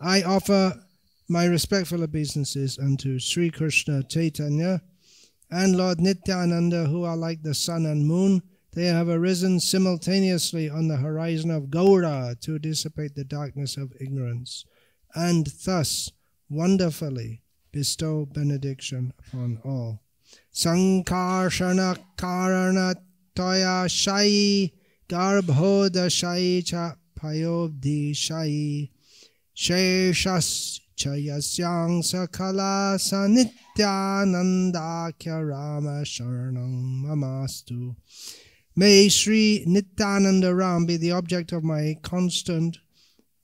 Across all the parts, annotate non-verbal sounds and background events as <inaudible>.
I offer my respectful obeisances unto Sri Krishna Chaitanya and Lord Nityananda, who are like the sun and moon. They have arisen simultaneously on the horizon of Gaura to dissipate the darkness of ignorance, and thus wonderfully bestow benediction upon all. Sankarsana karanatoya shai garbhodashai cha payobdi shai. शेषश्चयस्यां सकला rama Sharanam, Mamastu. May Sri Nityananda Ram be the object of my constant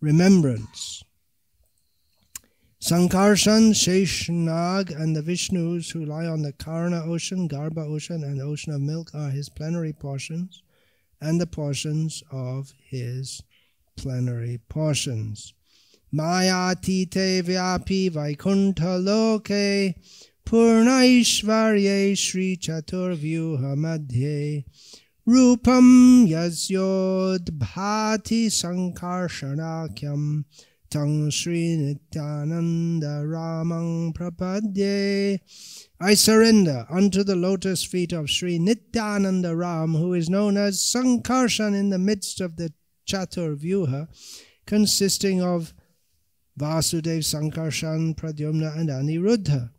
remembrance. Sankarshan, Sheshnag, and the Vishnus who lie on the Karna ocean, Garba ocean, and the ocean of milk are his plenary portions, and the portions of his plenary portions. Maya Mayatite Vyapi Vaikuntha Loke Purnaishvarye Shri Chaturvyuha Madhye Rupam Yasyod Bhati Sankarshanakhyam Tang shri Nityananda Ramang Prapadye I surrender unto the lotus feet of Sri Nityananda Ram, who is known as Sankarshan in the midst of the Chaturvyuha, consisting of Vasudev, Sankarshan, Pradyumna, and Aniruddha.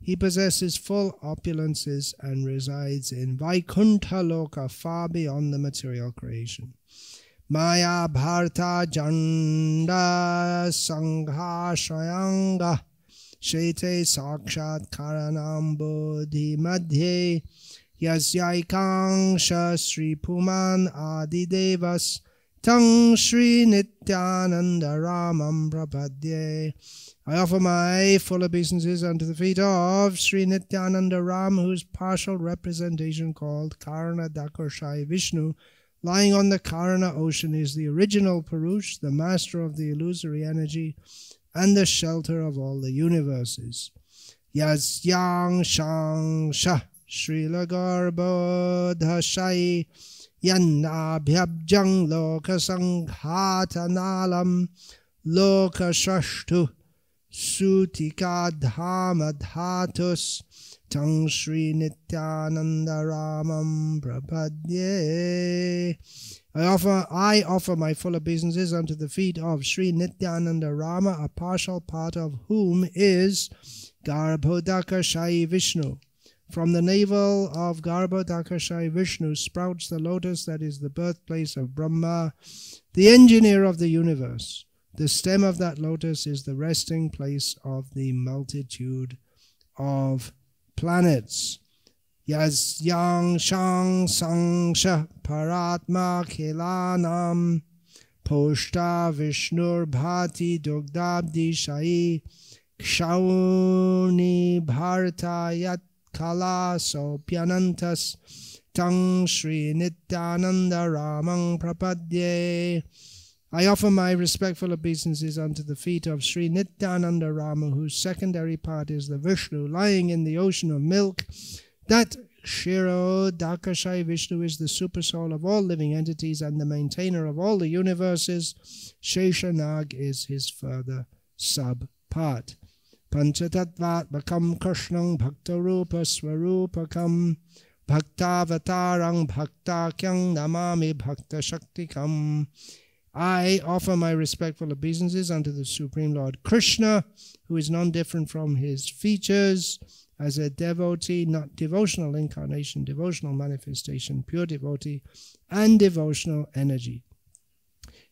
He possesses full opulences and resides in Vaikuntha Loka, far beyond the material creation. Maya Bharta Janda Sangha Shayanga Shete Sakshat Karanam Bodhi Madhye Yasyaikangsha Sri Puman Adi Devas Tang Sri Nityananda Ramam Prapadye. I offer my full obeisances unto the feet of Sri Nityananda Ram, whose partial representation called Karna Dakarshai Vishnu, lying on the Karna ocean, is the original Purush, the master of the illusory energy, and the shelter of all the universes. Yas Yang Shang Shah Sri Lagar Lagarbodhashai yannabhyabjang lokasanghatanalam lokashashtu sutikadhamadhatus tang Sri Nityananda Ramam Prabhadye. I offer, I offer my full obeisances unto the feet of Sri Nityananda Rama, a partial part of whom is Garbhodaka Shai Vishnu. From the navel of Garbhodakashai, Vishnu sprouts the lotus that is the birthplace of Brahma, the engineer of the universe. The stem of that lotus is the resting place of the multitude of planets. Yas yang shang sang sha paratma kilanam poshta vishnur bhati dugdabdi shai kshauni bhartayat Kala कलासौप्यनन्तस् तं श्रीनित्यानन्द ramang prapadye I offer my respectful obeisances unto the feet of Sri Nityananda Rama, whose secondary part is the Vishnu, lying in the ocean of milk. That Shiro Dakashai Vishnu is the supersoul of all living entities and the maintainer of all the universes. Sheshanag is his further sub part. Panchatatvakam Krishnang Bhaktarupa Swarupakam Bhaktavatarang Bhaktakyang Namami Bhakta Shaktikam. I offer my respectful obeisances unto the Supreme Lord Krishna, who is none different from his features as a devotee, not devotional incarnation, devotional manifestation, pure devotee, and devotional energy.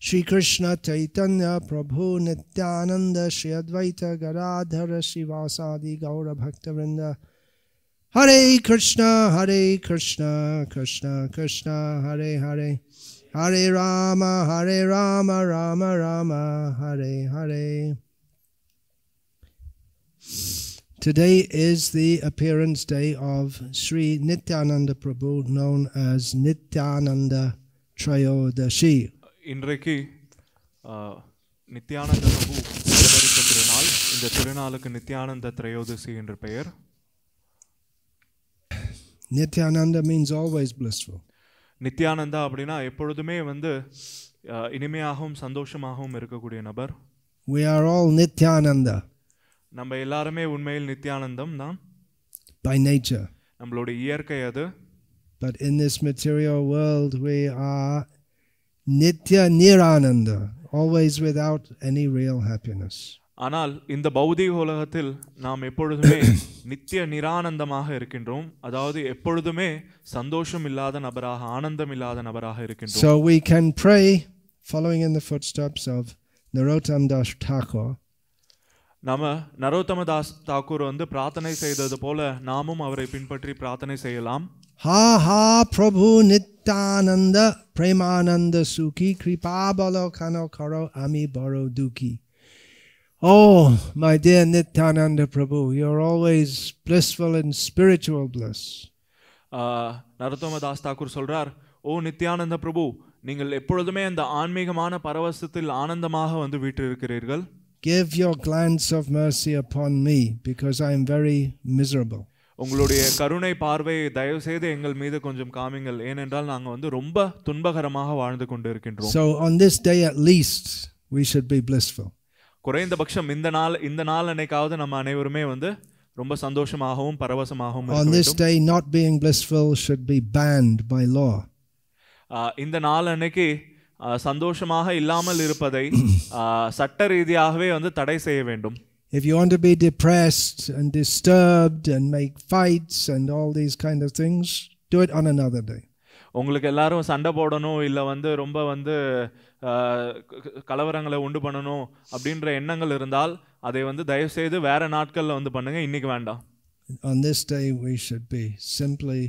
Shri Krishna Chaitanya Prabhu Nityananda Shri Advaita Garadhara Srivasadi Gaura Bhaktavinda Hare Krishna Hare Krishna Krishna Krishna Hare Hare Hare Rama Hare Rama Rama Rama Hare Hare Today is the appearance day of Sri Nityananda Prabhu known as Nityananda Trayodashi இன்றைக்கு நித்யானந்த பிரபு ஆதரித்த திருநாள் இந்த திருநாளுக்கு நித்யானந்த திரையோதசி என்ற பெயர் Nityananda means always blissful Nityananda அப்படின்னா எப்பொழுதுமே வந்து இனிமையாகவும் சந்தோஷமாகவும் இருக்கக்கூடிய நபர் we ஆர் ஆல் நித்யானந்தா நம்ம எல்லாருமே உண்மையில் நித்யானந்தம் தான் பை நேச்சர் நம்மளோட இயற்கை அது but in this material world we are Nitya Nirananda, always without any real happiness. ஆனால் இந்த பௌதிக உலகத்தில் நாம் எப்பொழுதுமே நித்திய நிரானந்தமாக இருக்கின்றோம் அதாவது எப்பொழுதுமே சந்தோஷம் இல்லாத நபராக ஆனந்தம் இல்லாத நபராக இருக்கின்றோம் so we can pray following in the footsteps of Narottam Das Thakur நம்ம தாஸ் தாக்கூர் வந்து பிரார்த்தனை செய்தது போல நாமும் அவரை பின்பற்றி பிரார்த்தனை செய்யலாம் ஹா ஹா பிரபு நித்தானந்த பிரேமானந்த சுகி கிருபா பலோ கனோ கரோ அமி பரோ துகி oh my dear Nityananda Prabhu you are always blissful and spiritual bliss Das Thakur சொல்றார் ஓ நித்யானந்த பிரபு நீங்கள் எப்பொழுதுமே அந்த ஆன்மீகமான பரவசத்தில் ஆனந்தமாக வந்து வீட்டிருக்கிறீர்கள் Give your glance of mercy upon me, because I am very miserable. உங்களுடைய கருணை பார்வையை தயவு செய்து எங்கள் மீது கொஞ்சம் காமிங்கள் ஏனென்றால் நாங்கள் வந்து ரொம்ப துன்பகரமாக வாழ்ந்து கொண்டு இருக்கின்றோம் So on this day at least we should be blissful. குறைந்தபட்சம் இந்த நாள் இந்த நாள் அன்னைக்காவது நம்ம அனைவருமே வந்து ரொம்ப சந்தோஷமாகவும் பரவசமாகவும் On this day not being blissful should be banned by law. இந்த நாள் அன்னைக்கு சந்தோஷமாக இல்லாமல் இருப்பதை சட்ட ரீதியாகவே வந்து தடை செய்ய வேண்டும் If you want to be depressed and disturbed and make fights and all these kind of things, do it on another day. உங்களுக்கு எல்லாரும் சண்டை போடணும் இல்லை வந்து ரொம்ப வந்து கலவரங்களை உண்டு பண்ணணும் அப்படின்ற எண்ணங்கள் இருந்தால் அதை வந்து தயவு செய்து வேற நாட்களில் வந்து பண்ணுங்க இன்னைக்கு வேண்டாம் on this day we should be simply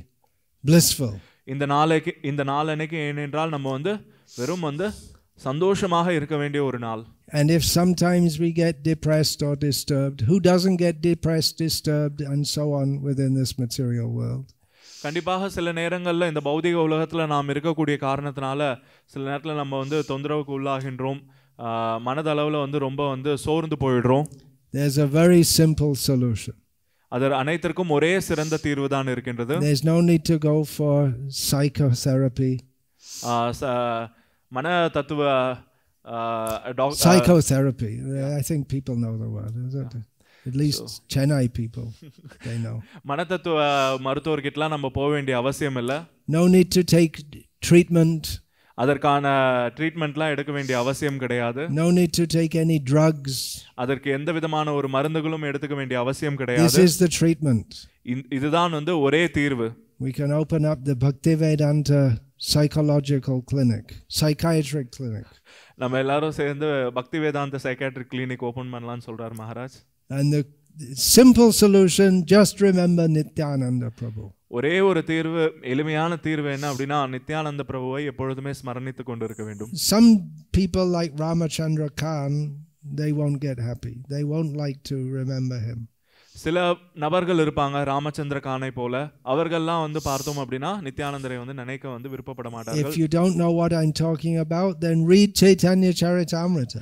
blissful இந்த நாளைக்கு இந்த நாள் அன்னைக்கு ஏனென்றால் நம்ம வந்து வெறும் வந்து சந்தோஷமாக இருக்க வேண்டிய ஒரு நாள் And if sometimes we get depressed or disturbed, who doesn't get depressed, disturbed, and so on within this material world? கண்டிப்பாக சில நேரங்களில் இந்த பௌதிக உலகத்தில் நாம் இருக்கக்கூடிய காரணத்தினால சில நேரத்தில் நம்ம வந்து தொந்தரவுக்கு உள்ளாகின்றோம் மனதளவில் வந்து ரொம்ப வந்து சோர்ந்து போயிடுறோம் There's a very simple solution. அதர் அனைத்திற்கும் ஒரே சிறந்த தீர்வு தான் இருக்கின்றது There's no need to go for psychotherapy. மன தத்துவ psychotherapy. I think people know the word, isn't it? At least so. Chennai people, they know. மனதத்துவ மருத்துவர்கிட்டலாம் நம்ம போக வேண்டிய அவசியம் இல்லை No need to take treatment. அதற்கான ட்ரீட்மெண்ட்லாம் எடுக்க வேண்டிய அவசியம் கிடையாது no need to take any drugs அதற்கு எந்த விதமான ஒரு மருந்துகளும் எடுத்துக்க வேண்டிய அவசியம் கிடையாது this is the treatment இதுதான் வந்து ஒரே தீர்வு we can open up the Bhaktivedanta psychological clinic, psychiatric clinic. நம்ம எல்லாரும் சேர்ந்து பக்திவேதாந்த சைக்காட்ரிக் கிளினிக் ஓபன் பண்ணலாம்னு சொல்றார் Maharaj and the simple solution just remember nityananda prabhu ஒரே ஒரு தீர்வு எளிமையான தீர்வு என்ன அப்படின்னா நித்யானந்த பிரபுவை எப்பொழுதுமே ஸ்மரணித்து கொண்டு இருக்க வேண்டும் some people like ramachandra khan they won't get happy they won't like to remember him சில நபர்கள் இருப்பாங்க ராமச்சந்திர கானை போல அவர்கள்லாம் வந்து பார்த்தோம் அப்படின்னா நித்யானந்தரை வந்து நினைக்க வந்து விருப்பப்பட மாட்டாங்க if you don't know what i'm talking about then read chaitanya charitamrita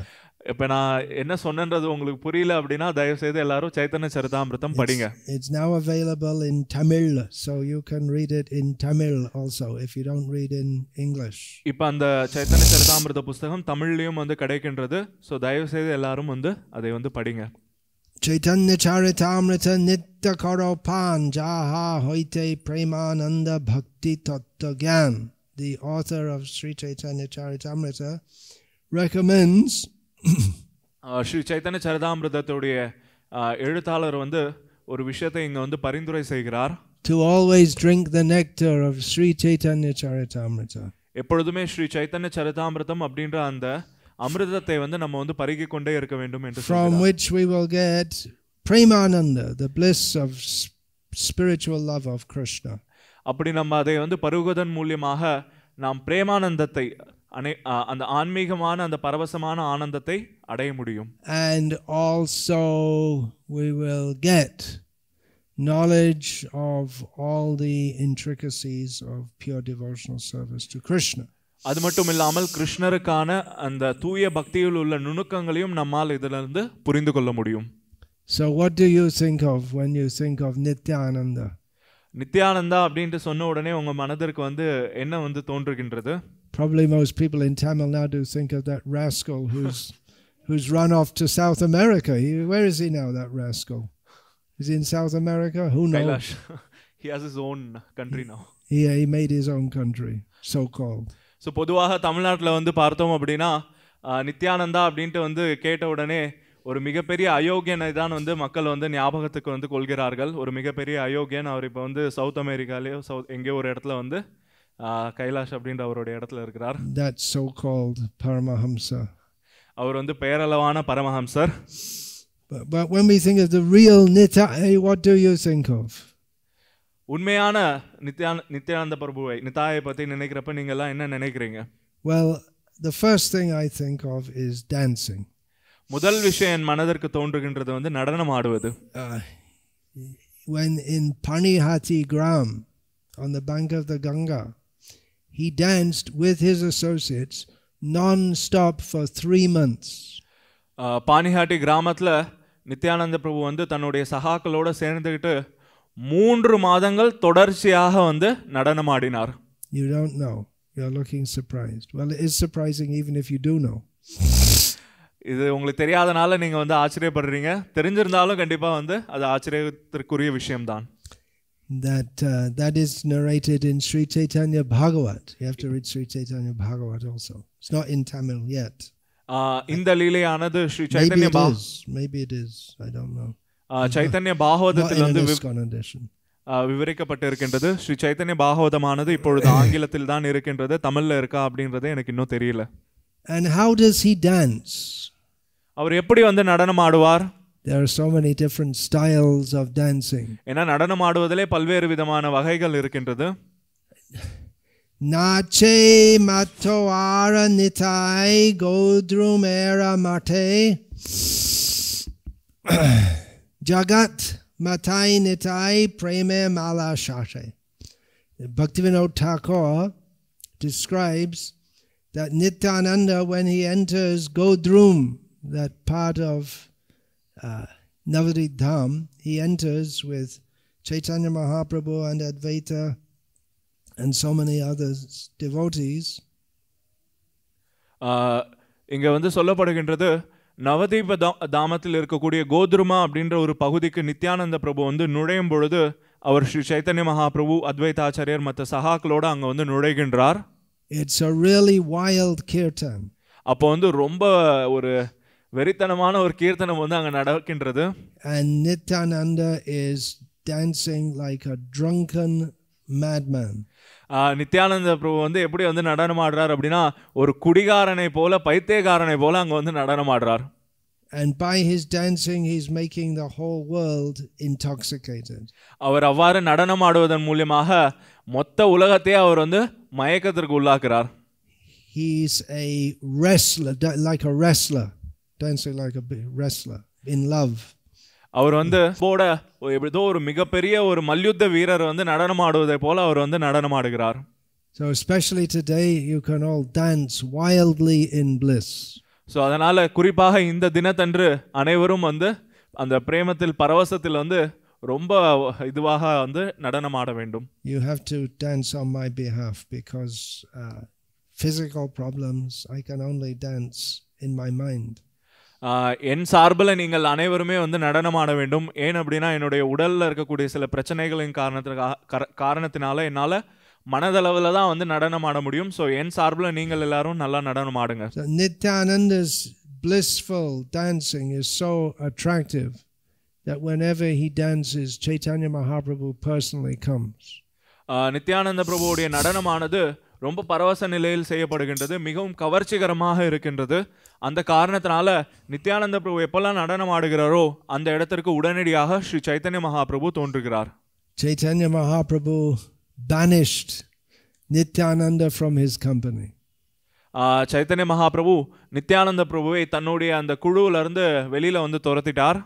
இப்ப நான் என்ன சொன்னன்றது உங்களுக்கு புரியல அப்படின்னா தயவு செய்து எல்லாரும் சைத்தன்ய சரிதாமிரதம் படிங்க it's now available in Tamil so you can read it in Tamil also if you don't read in English இப்போ அந்த சைத்தன்ய சரிதாமிரத புத்தகம் தமிழ்லயும் வந்து கிடைக்கின்றது சோ தயவு செய்து எல்லாரும் வந்து அதை வந்து படிங்க Chaitanya Charitamrita Nitya Karopan Jaha Hoite Premananda Bhakti Tattagyan, the author of Sri Chaitanya Charitamrita, recommends Sri Chaitanya சரிதாமிரதத்துடைய எழுத்தாளர் வந்து ஒரு விஷயத்தை இங்க வந்து பரிந்துரை செய்கிறார் to always drink the nectar of Sri Chaitanya Charitamrita எப்பொழுதுமே ஸ்ரீ சைத்தன்ய சரிதாமிரதம் அப்படின்ற அந்த அமிர்தத்தை வந்து நம்ம வந்து பருகி கொண்டே இருக்க வேண்டும் என்று from which we will get premananda the bliss of spiritual love of krishna அப்படி நம்ம அதை வந்து பருகுவதன் மூலியமாக நாம் பிரேமானந்தத்தை அந்த ஆன்மீகமான அந்த பரவசமான ஆனந்தத்தை அடைய முடியும் and also we will get knowledge of all the intricacies of pure devotional service to krishna அது மட்டும் இல்லாமல் கிருஷ்ணருக்கான அந்த தூய பக்தியில் உள்ள நுணுக்கங்களையும் நம்மால் இதிலிருந்து புரிந்து கொள்ள முடியும் So what do you think of when you think of Nityananda? Nithyananda அப்படின்ட்டு சொன்ன உடனே உங்க மனதிற்கு வந்து என்ன வந்து தோன்றுகின்றது Probably most people in Tamil Nadu think of that rascal who's who's run off to South America. He, where is he now that rascal? Is he in South America? Who knows? Kailash. <laughs> he has his own country now. Yeah, he made his own country, so called. So பொதுவாக தமிழ்நாட்டில் வந்து பார்த்தோம் அப்படின்னா நித்யானந்தா அப்படின்ட்டு வந்து கேட்ட உடனே ஒரு மிகப்பெரிய அயோக்கியனை தான் வந்து மக்கள் வந்து ஞாபகத்துக்கு வந்து கொள்கிறார்கள் ஒரு மிகப்பெரிய அயோக்கியன் அவர் இப்போ வந்து சவுத் அமெரிக்காலேயோ சவுத் எங்கேயோ ஒரு இடத்துல வந்து கைலாஷ் அப்படின்ற அவருடைய இடத்துல இருக்கிறார் தட் சோ கால்ட் பரமஹம்சா அவர் வந்து பெயரளவான பரமஹம்சர் But, but when we think of the real Nitya, eh, what do you think of? உண்மையான நித்யா நித்யானந்த பிரபுவை நிதாயை பற்றி நினைக்கிறப்ப நீங்கள்லாம் என்ன நினைக்கிறீங்க Well, the first thing I think of is dancing. முதல் விஷயம் என் மனதிற்கு தோன்றுகின்றது வந்து நடனம் ஆடுவது When in Panihati Gram on the bank of the Ganga, he danced with his associates non-stop for three months. பானிஹாட்டி கிராமத்தில் நித்யானந்த பிரபு வந்து தன்னுடைய சகாக்களோட சேர்ந்துக்கிட்டு மூன்று மாதங்கள் தொடர்ச்சியாக வந்து நடனமாடினார் you don't know you are looking surprised well it is surprising even if you do know இது உங்களுக்கு தெரியாதனால நீங்க வந்து ஆச்சரியப்படுறீங்க தெரிஞ்சிருந்தாலும் கண்டிப்பா வந்து அது ஆச்சரியத்திற்குரிய தான் that uh, that is narrated in Sri Chaitanya Bhagavat you have to read Sri Chaitanya Bhagavat also it's not in Tamil yet இந்த லீலையானது Sri Chaitanya maybe it is maybe it is i don't know Chaitanya பாகவதத்தில் வந்து விவரிக்கப்பட்டிருக்கின்றது ஸ்ரீ சைத்தன்ய பாகவதமானது இப்பொழுது ஆங்கிலத்தில் தான் இருக்கின்றது தமிழ்ல இருக்கா அப்படின்றது எனக்கு இன்னும் தெரியல and how does he dance அவர் எப்படி வந்து நடனம் ஆடுவார் there are so many different styles of dancing ஏன்னா நடனம் ஆடுவதிலே பல்வேறு விதமான வகைகள் இருக்கின்றது நாச்சே மத்தோ ஆர நிதாய் கோத்ருமேர Jagat Matai Nitai Preme Mala Shashe. Bhaktivinoda Thakur describes that Nityananda, when he enters Godrum, that part of uh, Navadvip Dham, he enters with Chaitanya Mahaprabhu and Advaita and so many other devotees. Uh, இங்கே வந்து சொல்லப்படுகின்றது நவதீப தா தாமத்தில் இருக்கக்கூடிய கோதுருமா அப்படின்ற ஒரு பகுதிக்கு நித்யானந்த பிரபு வந்து நுழையும் பொழுது அவர் ஸ்ரீ சைத்தன்ய மகாபிரபு அத்வைதாச்சாரியர் மற்ற சகாக்களோட அங்கே வந்து நுழைகின்றார் it's a really wild kirtan அப்போ வந்து ரொம்ப ஒரு வெறித்தனமான ஒரு கீர்த்தனம் வந்து அங்கே நடக்கின்றது and Nityananda is dancing like a drunken madman Nityananda Prabhu வந்து எப்படி வந்து நடனம் ஆடுறார் அப்படின்னா ஒரு குடிகாரனை போல பைத்தியக்காரனை போல அங்கே வந்து நடனம் ஆடுறார் and by his dancing he's making the whole world intoxicated அவர் அவ்வாறு நடனம் ஆடுவதன் மூலமாக மொத்த உலகத்தை அவர் வந்து மயக்கத்திற்கு உள்ளாக்குறார் he's a wrestler like a wrestler dancing like a wrestler in love அவர் வந்து போட எப்படிதோ ஒரு மிகப்பெரிய ஒரு மல்யுத்த வீரர் வந்து நடனம் ஆடுவதை போல அவர் வந்து நடனம் ஆடுகிறார் So especially today you can all dance wildly in bliss. So அதனால் குறிப்பாக இந்த தினத்தன்று அனைவரும் வந்து அந்த பிரேமத்தில் பரவசத்தில் வந்து ரொம்ப இதுவாக வந்து நடனம் ஆட வேண்டும் you have to dance on my behalf because physical problems I can only dance in my mind என் சார்பில் நீங்கள் அனைவருமே வந்து நடனமாட வேண்டும் ஏன் அப்படின்னா என்னுடைய உடலில் இருக்கக்கூடிய சில பிரச்சனைகளின் காரணத்திற்காக காரணத்தினால என்னால் மனதளவில் தான் வந்து நடனம் ஆட முடியும் ஸோ என் சார்பில் நீங்கள் எல்லாரும் நல்லா நடனம் ஆடுங்க dancing blissful dancing is so attractive that whenever he dances, Chaitanya Mahaprabhu personally comes. Nityananda பிரபுவுடைய நடனமானது ரொம்ப பரவச நிலையில் செய்யப்படுகின்றது மிகவும் கவர்ச்சிகரமாக இருக்கின்றது அந்த காரணத்தினால நித்யானந்த பிரபு எப்பெல்லாம் நடனம் ஆடுகிறாரோ அந்த இடத்திற்கு உடனடியாக ஸ்ரீ சைத்தன்ய மகாபிரபு தோன்றுகிறார் Chaitanya Mahaprabhu banished Nityananda from his company Chaitanya Mahaprabhu Nityananda பிரபுவை தன்னுடைய அந்த குழுவிலிருந்து வெளியில் வந்து துரத்திட்டார்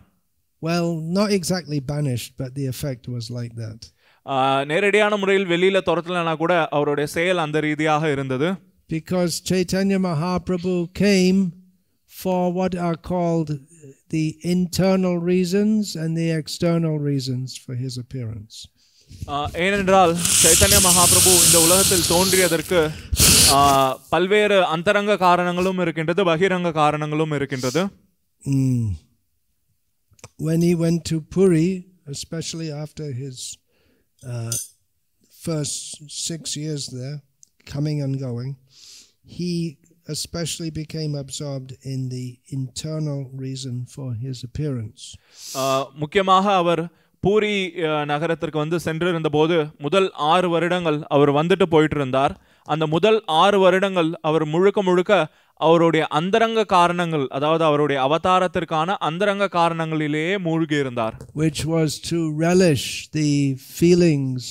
Well, not exactly banished, but the effect was like that. நேரடியான முறையில் வெளியில துரத்தலனா கூட அவருடைய செயல் அந்த ரீதியாக இருந்தது. Because Chaitanya Mahaprabhu came for what are called the internal reasons and the external reasons for his appearance. Uh, ஏனென்றால் சைத்தன்ய மகாபிரபு இந்த உலகத்தில் தோன்றியதற்கு uh, பல்வேறு அந்தரங்க காரணங்களும் இருக்கின்றது பகிரங்க காரணங்களும் இருக்கின்றது mm. When he went to Puri, especially after his uh, first six years there, coming and going, he especially முக்கியமாக அவர் பூரி நகரத்திற்கு வந்து சென்றிருந்த போது முதல் ஆறு வருடங்கள் அவர் வந்துட்டு போயிட்டு இருந்தார் அந்த முதல் ஆறு வருடங்கள் அவர் முழுக்க முழுக்க அவருடைய அந்தரங்க காரணங்கள் அதாவது அவருடைய அவதாரத்திற்கான அந்தரங்க காரணங்களிலேயே மூழ்கி இருந்தார் which was to relish the feelings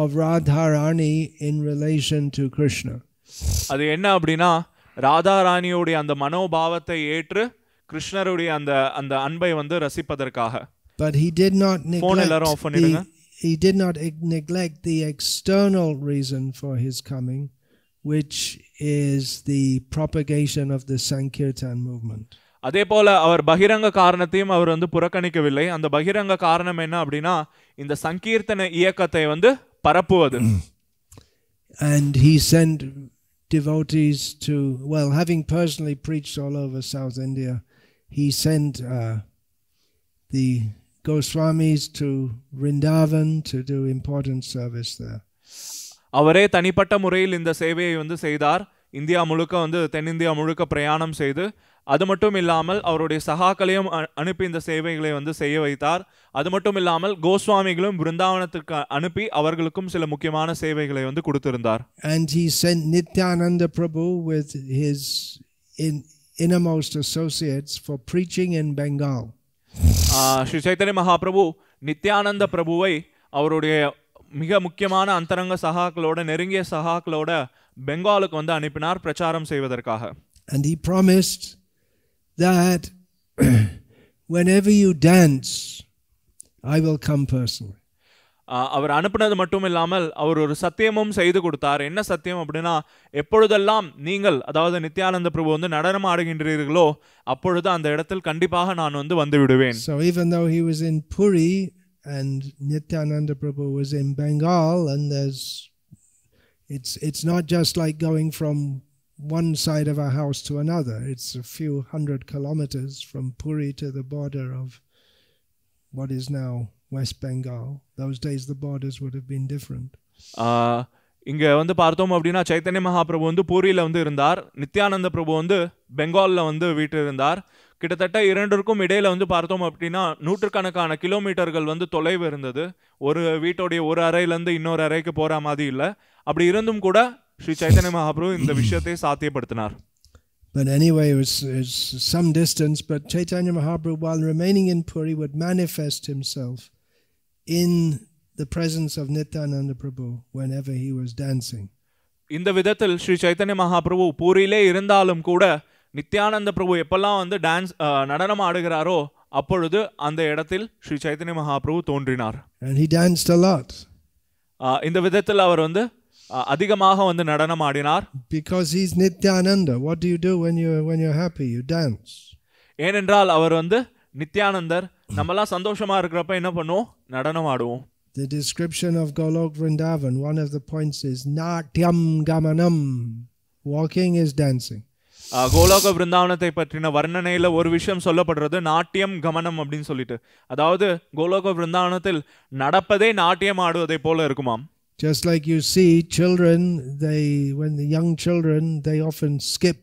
of Radharani in relation to Krishna. அது என்ன அப்படின்னா ராதாராணியுடைய அந்த மனோபாவத்தை ஏற்று கிருஷ்ணருடைய அந்த அந்த அன்பை வந்து ரசிப்பதற்காக but he did not neglect the, he did not neglect the external reason for his coming which is the propagation of the sankirtan movement அதே போல அவர் பகிரங்க காரணத்தையும் அவர் வந்து புறக்கணிக்கவில்லை அந்த பகிரங்க காரணம் என்ன அப்படின்னா இந்த சங்கீர்த்தன இயக்கத்தை வந்து Para ಪರಪೋದು mm. and he sent devotees to well having personally preached all over south india he sent uh, the goswamis to vrindavan to do important service there அவரே தனிப்பட்ட முறையில் இந்த சேவையை வந்து செய்தார் இந்தியா முழுக்க வந்து தென்னிந்தியா முழுக்க பிரயாணம் செய்து அது மட்டும் இல்லாமல் அவருடைய சகாக்களையும் அனுப்பி இந்த சேவைகளை வந்து செய்ய வைத்தார் அது மட்டும் இல்லாமல் கோஸ்வாமிகளும் பிருந்தாவனத்துக்கு அனுப்பி அவர்களுக்கும் சில முக்கியமான சேவைகளை வந்து கொடுத்திருந்தார் and he sent nityananda prabhu with his in, innermost associates for preaching in Bengal Shri Chaitanya Mahaprabhu Nityananda பிரபுவை அவருடைய மிக முக்கியமான அந்தரங்க சகாக்களோட நெருங்கிய சகாக்களோட பெங்காலுக்கு வந்து அனுப்பினார் பிரச்சாரம் செய்வதற்காக and he promised that <clears throat> whenever you dance, I will come personally. Uh, அவர் அனுப்பினது மட்டும் இல்லாமல் அவர் ஒரு சத்தியமும் செய்து கொடுத்தார் என்ன சத்தியம் அப்படின்னா எப்பொழுதெல்லாம் நீங்கள் அதாவது நித்யானந்த பிரபு வந்து நடனம் ஆடுகின்றீர்களோ அப்பொழுது அந்த இடத்தில் கண்டிப்பாக நான் வந்து வந்து விடுவேன் so even though he was in puri and nityananda prabhu was in bengal and there's it's it's not just like going from one side of our house to another. It's a few hundred kilometers from Puri to the border of what is now West Bengal. Those days the borders would have been different. Uh, இங்கே வந்து பார்த்தோம் அப்படின்னா சைத்தன்ய மகாபிரபு வந்து பூரியில் வந்து இருந்தார் நித்யானந்த பிரபு வந்து பெங்காலில் வந்து வீட்டு இருந்தார் கிட்டத்தட்ட இரண்டிற்கும் இடையில் வந்து பார்த்தோம் அப்படின்னா நூற்றுக்கணக்கான கிலோமீட்டர்கள் வந்து தொலைவு இருந்தது ஒரு வீட்டோடைய ஒரு அறையிலேருந்து இன்னொரு அறைக்கு போகிற மாதிரி இல்லை அப்படி இருந்தும் கூட but anyway, it was, it was, some distance, but Chaitanya Mahaprabhu, while remaining in Puri, would manifest himself in the presence of Nityananda Prabhu whenever he was dancing. இந்த விதத்தில் ஸ்ரீ சைத்தன்ய மகாபிரபு பூரியிலே இருந்தாலும் கூட நித்யானந்த பிரபு எப்பெல்லாம் வந்து டான்ஸ் நடனம் ஆடுகிறாரோ அப்பொழுது அந்த இடத்தில் ஸ்ரீ சைத்தன்ய மகாபிரபு தோன்றினார் and he danced a lot இந்த விதத்தில் அவர் வந்து அதிகமாக வந்து நடனம் ஆடினார் பிகாஸ் இஸ் நித்யானந்தர் what what do you do when you when you're happy you ஏனென்றால் அவர் வந்து நித்யானந்தர் நம்மலாம் சந்தோஷமா இருக்கிறப்ப என்ன பண்ணுவோம் நடனம் ஆடுவோம் The description of Golok Vrindavan, one of the points is Natyam Gamanam. Walking is dancing. கோலோக பிருந்தாவனத்தை பற்றின வர்ணனையில் ஒரு விஷயம் சொல்லப்படுறது நாட்டியம் கமனம் அப்படின்னு சொல்லிட்டு அதாவது கோலோக பிருந்தாவனத்தில் நடப்பதே நாட்டியம் ஆடுவதை போல இருக்குமாம் Just like you see children, they when the young children, they often skip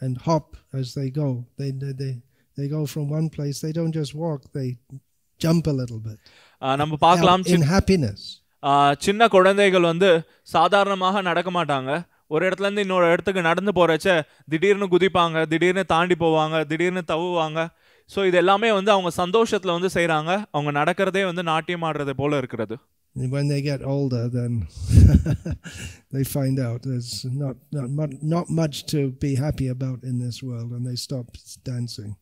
and hop as they go. They, they, they go from one place, they don't just walk, they jump a little bit. Uh, in, in happiness. Uh, சின்ன குழந்தைகள் வந்து சாதாரணமாக நடக்க மாட்டாங்க ஒரு இடத்துல இருந்து இன்னொரு இடத்துக்கு நடந்து போகிறச்ச திடீர்னு குதிப்பாங்க திடீர்னு தாண்டி போவாங்க திடீர்னு தவுவாங்க ஸோ இது எல்லாமே வந்து அவங்க சந்தோஷத்தில் வந்து செய்கிறாங்க அவங்க நடக்கிறதே வந்து நாட்டியம் ஆடுறது போல இருக்கிறது and when they get older, then <laughs> they find out there's not, not, much, not much to be happy about in this world, and they stop dancing.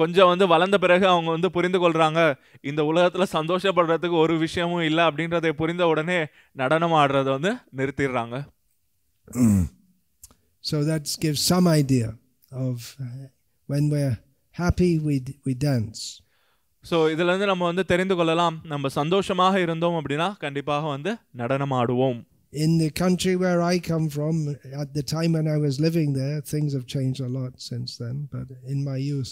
கொஞ்சம் வந்து வளர்ந்த பிறகு அவங்க வந்து புரிந்து கொள்கிறாங்க இந்த உலகத்தில் சந்தோஷப்படுறதுக்கு ஒரு விஷயமும் இல்லை அப்படின்றத புரிந்த உடனே நடனம் ஆடுறத வந்து நிறுத்திடுறாங்க <clears throat> So that gives some idea of when we're happy, we, we dance. So இதுலேருந்து நம்ம வந்து தெரிந்து கொள்ளலாம் நம்ம சந்தோஷமாக இருந்தோம் அப்படின்னா கண்டிப்பாக வந்து நடனம் ஆடுவோம் In the country where I come from, at the time when I was living there, things have changed a lot since then. But in my youth,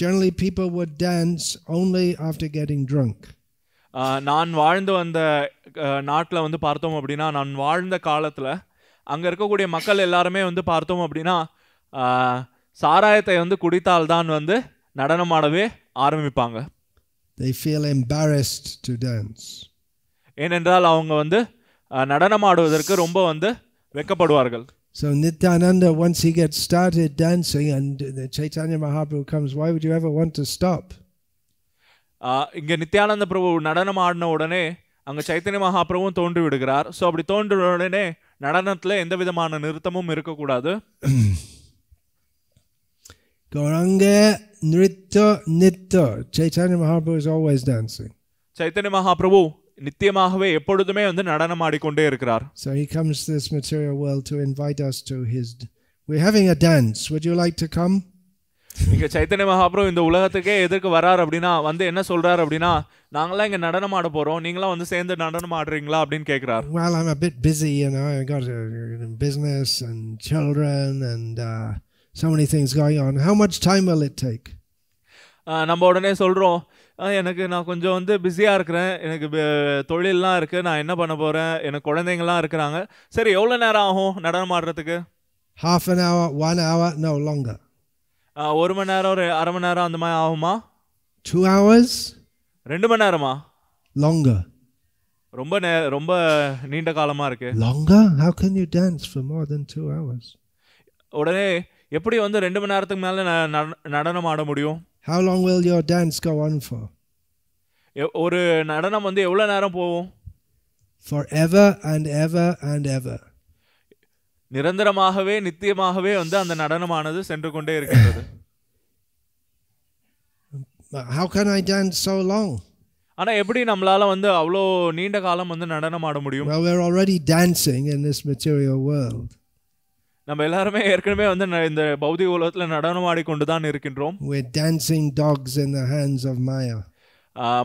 generally people would dance only after getting drunk. Uh, நான் வாழ்ந்து வந்த uh, நாட்டில் வந்து பார்த்தோம் அப்படின்னா நான் வாழ்ந்த காலத்தில் அங்கே இருக்கக்கூடிய மக்கள் எல்லாருமே வந்து பார்த்தோம் அப்படின்னா uh, சாராயத்தை வந்து குடித்தால்தான் வந்து நடனமாடவே ஆரம்பிப்பாங்க they feel embarrassed to dance ஏனென்றால் அவங்க வந்து நடனமாடுவதற்கு ரொம்ப வந்து வெக்கப்படுவார்கள் So Nityananda, once he gets started dancing and the Chaitanya Mahaprabhu comes, why would you ever want to stop? இங்கே நித்யானந்த பிரபு நடனம் ஆடின உடனே அங்கே சைத்தன்ய மகாபிரபுவும் தோன்றி விடுகிறார் ஸோ அப்படி தோன்றின உடனே நடனத்தில் எந்த விதமான நிறுத்தமும் இருக்கக்கூடாது <clears throat> Goranga nritta, Nitya. Chaitanya Mahaprabhu is always dancing. Chaitanya Mahaprabhu நித்தியமாகவே எப்பொழுதுமே வந்து நடனம் ஆடிக்கொண்டே இருக்கிறார் so he comes to this material world to invite us to his we're having a dance would you like to come இங்க சைத்தன்ய மகாபுரம் இந்த உலகத்துக்கே எதற்கு வரார் அப்படின்னா வந்து என்ன சொல்றாரு அப்படின்னா நாங்களாம் இங்க நடனம் ஆட போறோம் நீங்களாம் வந்து சேர்ந்து நடனம் ஆடுறீங்களா well i'm a bit busy you know i got a business and children and uh, so many things going on how much time will it take நம்ம உடனே சொல்கிறோம் எனக்கு நான் கொஞ்சம் வந்து பிஸியாக இருக்கிறேன் எனக்கு தொழிலெலாம் இருக்குது நான் என்ன பண்ண போகிறேன் எனக்கு குழந்தைங்களாம் இருக்கிறாங்க சரி எவ்வளோ நேரம் ஆகும் நடனம் ஆடுறதுக்கு half an hour one hour no longer ஒரு மணி நேரம் ஒரு அரை மணி நேரம் அந்த மாதிரி ஆகுமா டூ ஹவர்ஸ் ரெண்டு மணி நேரமா லாங்கர் ரொம்ப நே ரொம்ப நீண்ட காலமாக இருக்குது longer how can you dance for more then two hours உடனே எப்படி வந்து ரெண்டு மணி நேரத்துக்கு மேலே நடனம் ஆட முடியும் How long will your dance go on for? ஒரு நடனம் வந்து எவ்வளோ நேரம் போகும் Forever and ever and ever. நிரந்தரமாகவே நித்தியமாகவே வந்து அந்த நடனமானது சென்று கொண்டே இருக்கிறது How can I dance so long? ஆனா எப்படி நம்மளால வந்து அவ்வளோ நீண்ட காலம் வந்து நடனம் ஆட முடியும்? Well, we're already dancing in this material world. நம்ம எல்லாருமே ஏற்கனவே வந்து இந்த பௌதிக உலகத்துல நடனமாடி கொண்டு தான் இருக்கின்றோம் we're dancing dogs in the hands of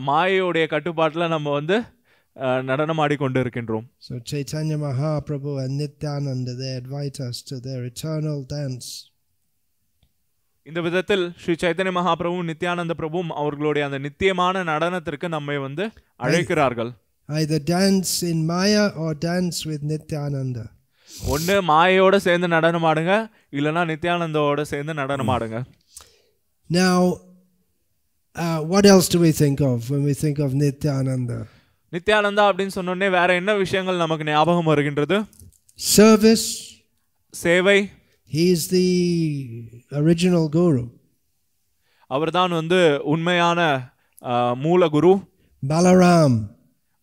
மாயையுடைய கட்டுப்பாட்டில் நம்ம வந்து நடனமாடி கொண்டு இருக்கின்றோம் so chaitanya mahaprabhu Prabhu nityananda they invite us to their இந்த விதத்தில் ஸ்ரீ சைத்தன்ய மகாபிரபு நித்யானந்த பிரபுவும் அவர்களுடைய அந்த நித்தியமான நடனத்திற்கு நம்மை வந்து அழைக்கிறார்கள் either dance in maya or dance with nityananda Hmm. Now, uh, what else do we think of when we think of Nityananda? Nityananda, அப்படின் சொன்னும் வேறு என்ன விஷயங்கள் நமக்கு நியாபகம் வருகின்றது? Service. சேவை. He is the original guru. அவர்தான் வந்து உண்மையான மூல குரு. Balaram.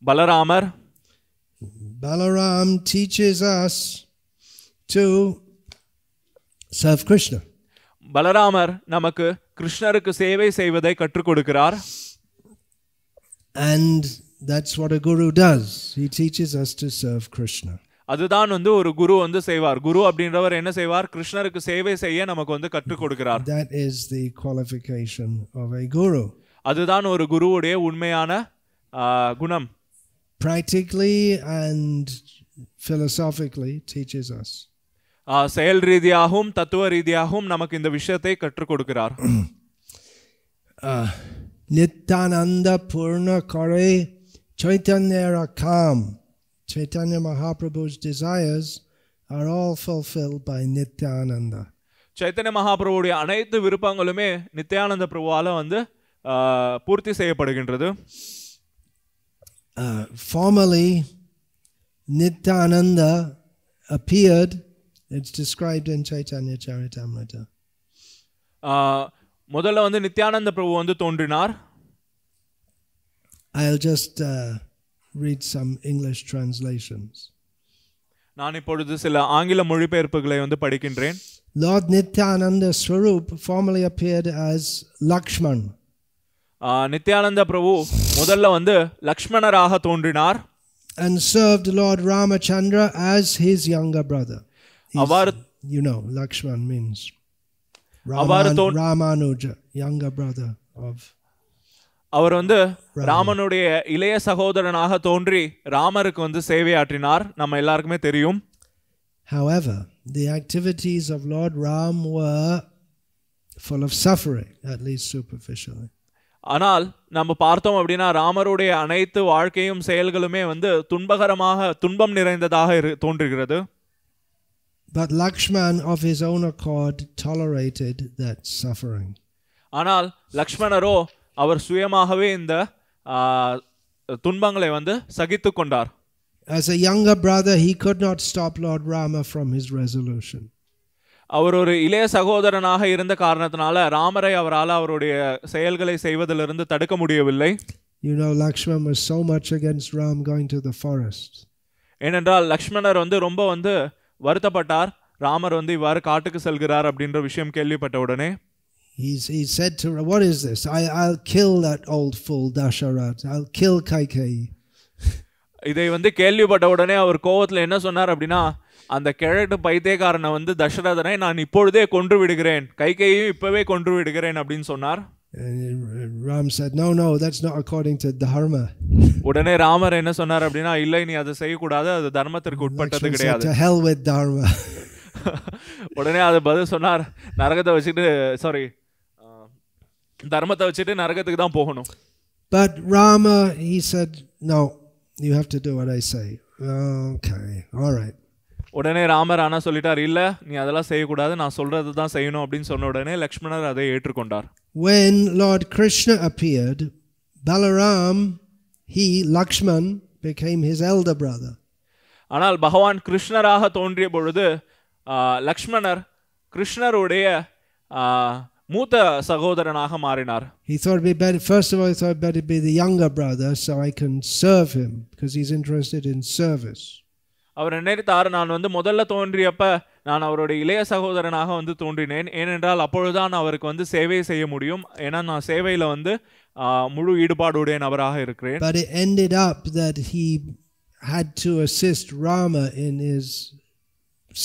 பலராமர். Balaram teaches us to serve கிருஷ்ணர் பலராமர் நமக்கு கிருஷ்ணருக்கு சேவை செய்வதை கற்றுக் கொடுக்கிறார் and that's what a guru does he teaches us to serve கிருஷ்ணர் அதுதான் வந்து ஒரு குரு வந்து செய்வார் குரு அப்படின்றவர் என்ன செய்வார் கிருஷ்ணருக்கு சேவை செய்ய நமக்கு வந்து கற்றுக் கொடுக்கிறார் that is the qualification of a guru அதுதான் ஒரு குருவுடைய உண்மையான குணம் practically and philosophically teaches us செயல் ரீதியாகவும் தத்துவ ரீதியாகவும் நமக்கு இந்த விஷயத்தை கற்றுக் கொடுக்கிறார் <clears throat> நித்தானந்த பூர்ண கொலை சைத்தன்யம் Chaitanya Chaitanya desires are are all by by Chaitanya மகாபிரபுடைய அனைத்து விருப்பங்களுமே நித்யானந்த பிரபுவால் வந்து பூர்த்தி செய்யப்படுகின்றது formally Nityananda appeared It's described in Chaitanya Charitamrita. முதல்ல வந்து நித்யானந்த பிரபு வந்து தோன்றினார் I'll just uh, read some English translations. நான் இப்பொழுது சில ஆங்கில மொழிபெயர்ப்புகளை வந்து படிக்கின்றேன் Lord Nityananda Swarup formerly appeared as Lakshman. Nityananda பிரபு முதல்ல வந்து லக்ஷ்மணராக தோன்றினார் and served Lord Ramachandra as his younger brother. அவ்வாறு you know Lakshman means Ramanuja younger brother of அவர் வந்து ராமனுடைய இளைய சகோதரனாக தோன்றி ராமருக்கு வந்து சேவையாற்றினார் நம்ம எல்லாருக்குமே தெரியும் However, the activities of Lord Ram were full of suffering, at least ஆனால் நம்ம பார்த்தோம் அப்படின்னா ராமருடைய அனைத்து வாழ்க்கையும் செயல்களுமே வந்து துன்பகரமாக துன்பம் நிறைந்ததாக தோன்றுகிறது But Lakshman of his own accord tolerated that suffering. ஆனால் லக்ஷ்மணரோ அவர் சுயமாகவே இந்த துன்பங்களை வந்து சகித்து கொண்டார் As a younger brother, he could not stop Lord Rama from his resolution. அவர் ஒரு இளைய சகோதரனாக இருந்த காரணத்தினால ராமரை அவரால் அவருடைய செயல்களை செய்வதிலிருந்து தடுக்க முடியவில்லை You know, Lakshman was so much against Ram going to the forest. ஏனென்றால் லக்ஷ்மணர் வந்து ரொம்ப வந்து வருத்தப்பட்டார் ராமர் வந்து இவ்வாறு காட்டுக்கு செல்கிறார் அப்படின்ற விஷயம் கேள்விப்பட்ட உடனே He's, he said to what is this? I, I'll kill that old fool Dasharat. I'll kill Kaikeyi. இதை வந்து கேள்விப்பட்ட உடனே அவர் கோவத்தில் என்ன சொன்னார் அப்படின்னா அந்த கிழட்டு பைத்தியக்காரனை வந்து தசரதனை நான் இப்பொழுதே கொன்று விடுகிறேன் கை கையையும் இப்பவே கொன்று விடுகிறேன் அப்படின்னு சொன்னார் Ram said, No, no, that's not according to dharma. உடனே ராமர் என்ன சொன்னார் அப்படின்னா இல்லை நீ அதை செய்யக்கூடாது அது தர்மத்திற்கு உட்பட்டது கிடையாது <laughs> உடனே அது பதில் சொன்னார் நரகத்தை வச்சுட்டு சாரி தர்மத்தை வச்சுட்டு நரகத்துக்கு தான் போகணும் But Rama, he said, no, you have to do what I say. Okay, all right. உடனே ராமர் ஆனா சொல்லிட்டார் இல்ல நீ அதெல்லாம் செய்யக்கூடாது நான் சொல்றது தான் செய்யணும் அப்படின்னு சொன்ன உடனே லக்ஷ்மணர் அதை ஏற்றுக்கொண்டார் When Lord Krishna appeared, Balaram he, Lakshman, became his elder brother. ஆனால் பகவான் கிருஷ்ணராக தோன்றிய பொழுது லக்ஷ்மணர் கிருஷ்ணருடைய மூத்த சகோதரனாக மாறினார் he thought be better first of all he thought better be the younger brother so i can serve him because he's interested in service அவர் நினைத்தார் நான் வந்து முதல்ல தோன்றியப்ப நான் அவருடைய இளைய சகோதரனாக வந்து தோன்றினேன் ஏனென்றால் அப்பொழுதுதான் அவருக்கு வந்து சேவை செய்ய முடியும் ஏன்னா நான் சேவையில் வந்து முழு ஈடுபாடுடைய நபராக இருக்கிறேன் but it ended up that he had to assist Rama in his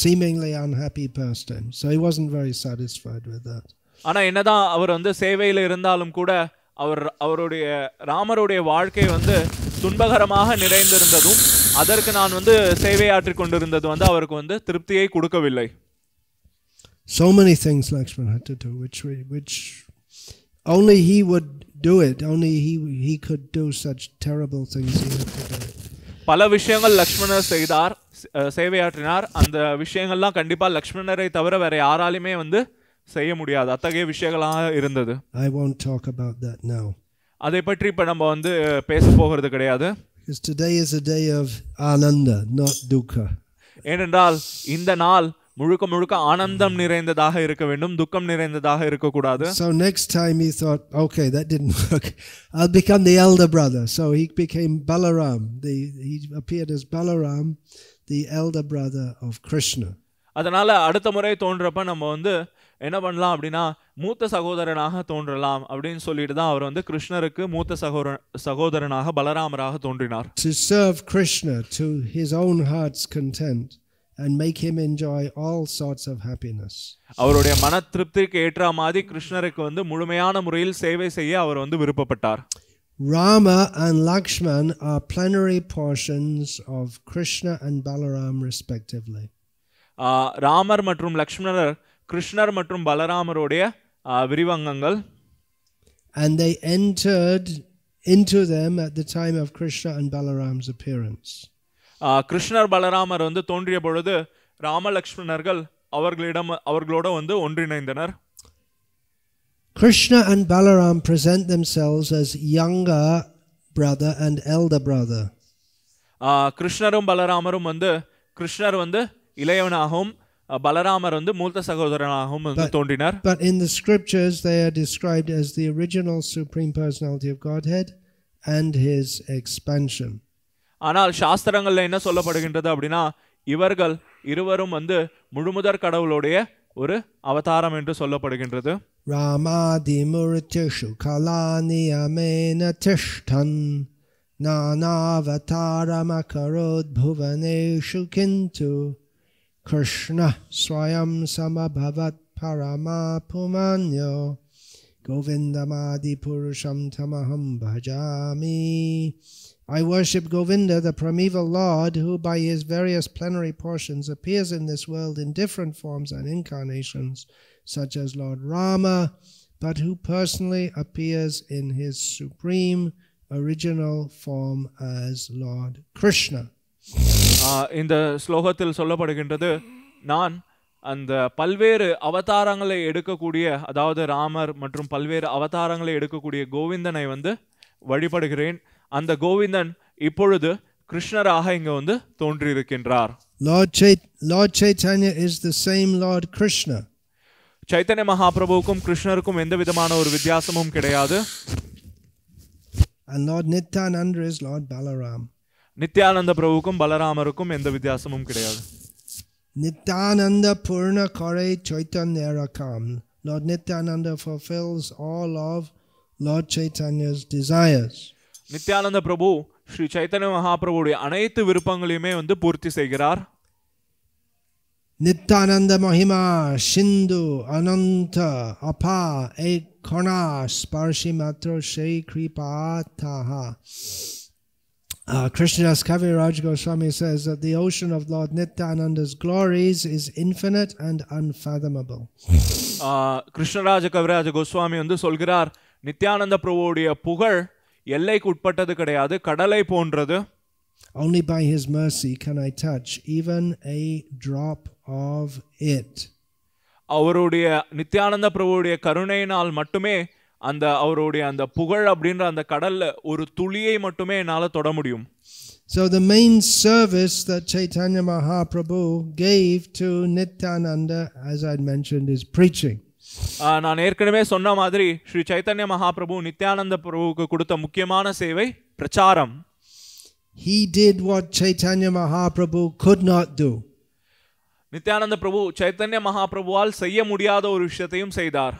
seemingly unhappy pastime so he wasn't very satisfied with that ஆனா என்னதான் அவர் வந்து சேவையில இருந்தாலும் கூட அவர் அவருடைய ராமருடைய வாழ்க்கை வந்து துன்பகரமாக நிறைந்திருந்ததும் அதற்கு நான் வந்து சேவையாற்றி கொண்டிருந்தது வந்து அவருக்கு வந்து திருப்தியை கொடுக்கவில்லை So many things Lakshman had to do, which, which only he would do it. Only he he could do such terrible things he had to do. பல விஷயங்கள் லக்ஷ்மணர் செய்தார் சேவையாற்றினார் அந்த விஷயங்கள்லாம் கண்டிப்பா லக்ஷ்மணரை தவிர வேற யாராலுமே வந்து செய்ய முடியாது அத்தகைய விஷயங்களாக இருந்தது ஐ won't talk about that now அதை பற்றி இப்ப நம்ம வந்து பேச போகிறது கிடையாது because today is a day of ananda not dukkha ஏனென்றால் இந்த நாள் முழுக்க முழுக்க ஆனந்தம் நிறைந்ததாக இருக்க வேண்டும் துக்கம் நிறைந்ததாக இருக்க கூடாது so next time he thought okay that didn't <laughs> work i'll become the elder brother so he became balaram the, he appeared as balaram the elder brother of krishna அதனால அடுத்த முறை தோன்றப்ப நம்ம வந்து என்ன பண்ணலாம் அப்படின்னா மூத்த சகோதரனாக தோன்றலாம் அப்படின்னு சொல்லிட்டு தான் அவர் வந்து கிருஷ்ணருக்கு மூத்த சகோதரன் சகோதரனாக பலராமராக தோன்றினார் to serve krishna to his own heart's content and make him enjoy all sorts of happiness அவருடைய மன திருப்திக்கு ஏற்ற மாதிரி கிருஷ்ணருக்கு வந்து முழுமையான முறையில் சேவை செய்ய அவர் வந்து விருப்பப்பட்டார் Rama and Lakshman are plenary portions of Krishna and Balaram respectively. Ramar மற்றும் லக்ஷ்மணர் கிருஷ்ணர் மற்றும் பலராமருடைய விரிவங்கங்கள் and they entered into them at the time of Krishna and Balaram's appearance. கிருஷ்ணர் பலராமர் வந்து தோன்றிய பொழுது ராமலக்ஷ்மணர்கள் அவர்களிடம் அவர்களோட வந்து ஒன்றிணைந்தனர் Krishna and Balaram present themselves as younger brother and elder brother. கிருஷ்ணரும் பலராமரும் வந்து கிருஷ்ணர் வந்து இளையவனாகவும் பலராமர் வந்து மூத்த சகோதரனாகவும் வந்து தோன்றினார் but in the scriptures they are described as the original supreme personality of godhead and his expansion ஆனால் சாஸ்திரங்களில் என்ன சொல்லப்படுகின்றது அப்படின்னா இவர்கள் இருவரும் வந்து முழுமுதற் கடவுளுடைய ஒரு அவதாரம் என்று சொல்லப்படுகின்றது ராமாதி முழு கலானி அமேன திஷ்டன் கிந்து கிருஷ்ண ஸ்வயம் சமபவத் பரமா புமான்யோ கோவிந்தமாதி புருஷம் தமஹம் பஜாமி I worship Govinda, the primeval Lord, who by his various plenary portions appears in this world in different forms and incarnations, such as Lord Rama, but who personally appears in his supreme original form as Lord Krishna. In the and the சொல்லப்படுகின்றது நான் அந்த பல்வேறு அவதாரங்களை எடுக்கக்கூடிய அதாவது ராமர் மற்றும் பல்வேறு அவதாரங்களை எடுக்கக்கூடிய கோவிந்தனை வந்து வழிபடுகிறேன் அந்த கோவிந்தன் இப்பொழுது கிருஷ்ணராக இங்க வந்து தோன்றியிருக்கின்றார் Lord Chait- Lord Chaitanya is the same Lord Krishna. Chaitanya மகாபிரபுவுக்கும் கிருஷ்ணருக்கும் எந்த விதமான ஒரு வித்தியாசமும் கிடையாது And Lord Nityananda is Lord Balaram. Nityananda பிரபுவுக்கும் பலராமருக்கும் எந்த வித்தியாசமும் கிடையாது Nityananda Purna Kare Chaitanya Rakam. Lord Nityananda fulfills all of Lord Chaitanya's desires. Nityananda பிரபு શ્રી ચૈતન્ય મહાપ્રભુડે અનૈત વિરુપંગલ્યુમેં વડે પૂર્તિ સેગirar નિત્તાનંદ મહિમા સિંધુ અનંતા અપા એ કોના સ્પર્શી માતુર શેય કૃપા તાહા કૃષ્ણ રાજકવરાજી Goswami says the ocean of lord Nityananda's glories is infinite and unfathomable Krishna રાજકવરાજી ગોસ્વામી ઊнду સોલગirar નિத்யાનંદ પ્રભુવુડિયા પુગળ எல்லைக்கு உட்பட்டது கிடையாது கடலை போன்றது Only by his mercy can I touch even a drop of it. அவருடைய நித்யானந்த பிரபுவுடைய கருணையினால் மட்டுமே அந்த அவருடைய அந்த புகழ் அப்படின்ற அந்த கடல்ல ஒரு துளியை மட்டுமே என்னால் தொட முடியும் So the main service that Chaitanya Mahaprabhu gave to Nityananda, as I'd mentioned, is preaching. நான் ஏற்கனவே சொன்ன மாதிரி ஸ்ரீ சைத்தன்ய மகாபிரபு நித்யானந்த பிரபுவுக்கு கொடுத்த முக்கியமான சேவை பிரச்சாரம் He did what Chaitanya Mahaprabhu could not do. Nityananda பிரபு சைத்தன்ய மகாபிரபுவால் செய்ய முடியாத ஒரு விஷயத்தையும் செய்தார்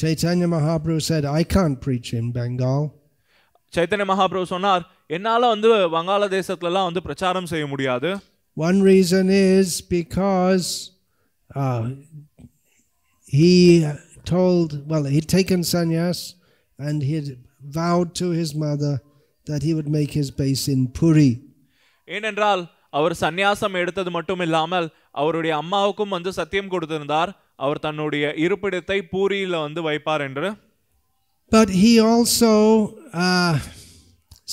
Chaitanya Mahaprabhu said, I can't preach in Bengal. Chaitanya Mahaprabhu சொன்னார் என்னால் வந்து வங்காள தேசத்துலலாம் வந்து பிரச்சாரம் செய்ய முடியாது One reason is because uh, he told, well, he'd taken sannyas and he'd vowed to his mother that he would make his base in Puri. ஏனென்றால் அவர் சந்நியாசம் எடுத்தது மட்டும் இல்லாமல் அவருடைய அம்மாவுக்கும் வந்து சத்தியம் கொடுத்திருந்தார் அவர் தன்னுடைய இருப்பிடத்தை பூரியில் வந்து வைப்பார் என்று But he also uh,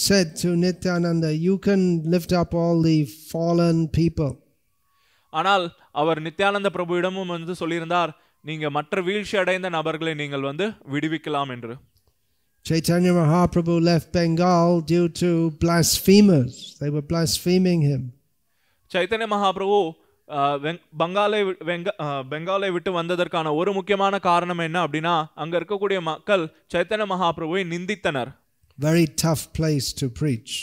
said to Nityananda, you can lift up all the fallen people. ஆனால் அவர் நித்யானந்த பிரபுவிடமும் வந்து சொல்லியிருந்தார் நீங்கள் மற்ற வீழ்ச்சி அடைந்த நபர்களை நீங்கள் வந்து விடுவிக்கலாம் என்று Chaitanya Mahaprabhu left Bengal due to blasphemers. They were blaspheming him. Chaitanya Mahaprabhu பெங்காலை பெங்காலை விட்டு வந்ததற்கான ஒரு முக்கியமான காரணம் என்ன அப்படின்னா அங்க இருக்கக்கூடிய மக்கள் Chaitanya மகாபிரபுவை நிந்தித்தனர் very tough place to preach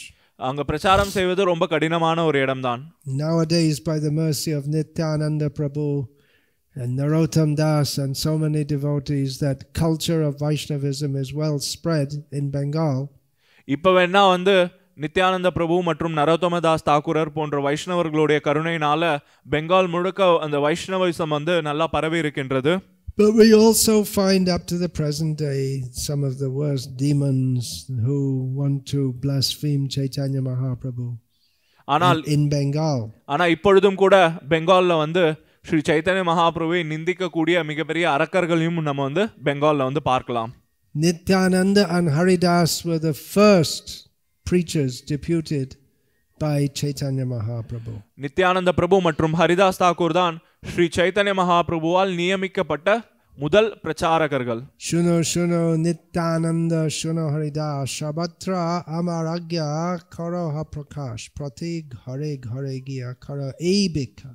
அங்க பிரச்சாரம் செய்வது ரொம்ப கடினமான ஒரு இடம்தான் nowadays by the mercy of nityananda prabhu uh, and Narottam Das and so many devotees that culture of Vaishnavism is well spread in Bengal. Nityananda பிரபு மற்றும் நரோத்தம தாஸ் போன்ற வைஷ்ணவர்களுடைய கருணையினால பெங்கால் முழுக்க அந்த வைஷ்ணவிசம் வந்து நல்லா பரவி இருக்கின்றது But we also find up to the present day some of the worst demons who want to blaspheme Chaitanya Mahaprabhu ஆனால் in Bengal. ஆனா இப்பொழுதும் கூட பெங்கால்ல வந்து ஸ்ரீ சைத்தன்ய மகாபிரபுவை நிந்திக்கக்கூடிய மிகப்பெரிய அரக்கர்களையும் நம்ம வந்து பெங்காலில் வந்து பார்க்கலாம் Nityananda and Haridas were the first preachers deputed by Chaitanya Mahaprabhu. Nityananda பிரபு மற்றும் ஹரிதாஸ் தாக்கூர் தான் ஸ்ரீ சைத்தன்ய மகாபிரபுவால் நியமிக்கப்பட்ட முதல் பிரச்சாரகர்கள் சுனோ சுனோ நித்யானந்த சுனோ ஹரிதாஸ் சபத்ரா அமர் அக்யா கரோஹ பிரகாஷ் பிரதி ஹரே ஹரே கியா கர ஏய் பிக்கா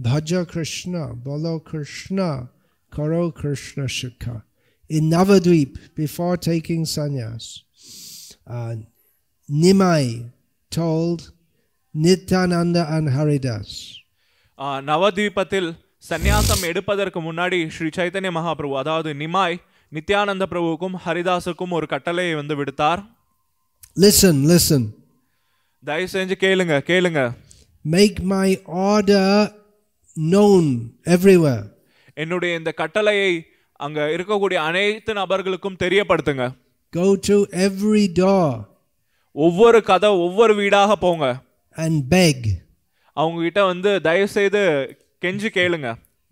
Bhaja Krishna, Bolo Krishna, Karo Krishna Shikha. In Navadweep, before taking sannyas, uh, Nimai told Nityananda and Haridas. Uh, Navadvipatil, Sanyasam Edupadar Kumunadi, Sri Chaitanya Mahaprabhu, Adhavadu Nimai, Nityananda Prabhukum, Haridasakum, or Katale, even the Vidatar. Listen, listen. Dai Sanj Kailinga, Make my order known everywhere என்னுடைய இந்த கட்டளையை அங்க இருக்கக்கூடிய அனைத்து நபர்களுக்கும் தெரியப்படுத்துங்க go to every door ஒவ்வொரு கதை ஒவ்வொரு வீடாக போங்க and beg அவங்க கிட்ட வந்து தயவு செய்து கெஞ்சி கேளுங்க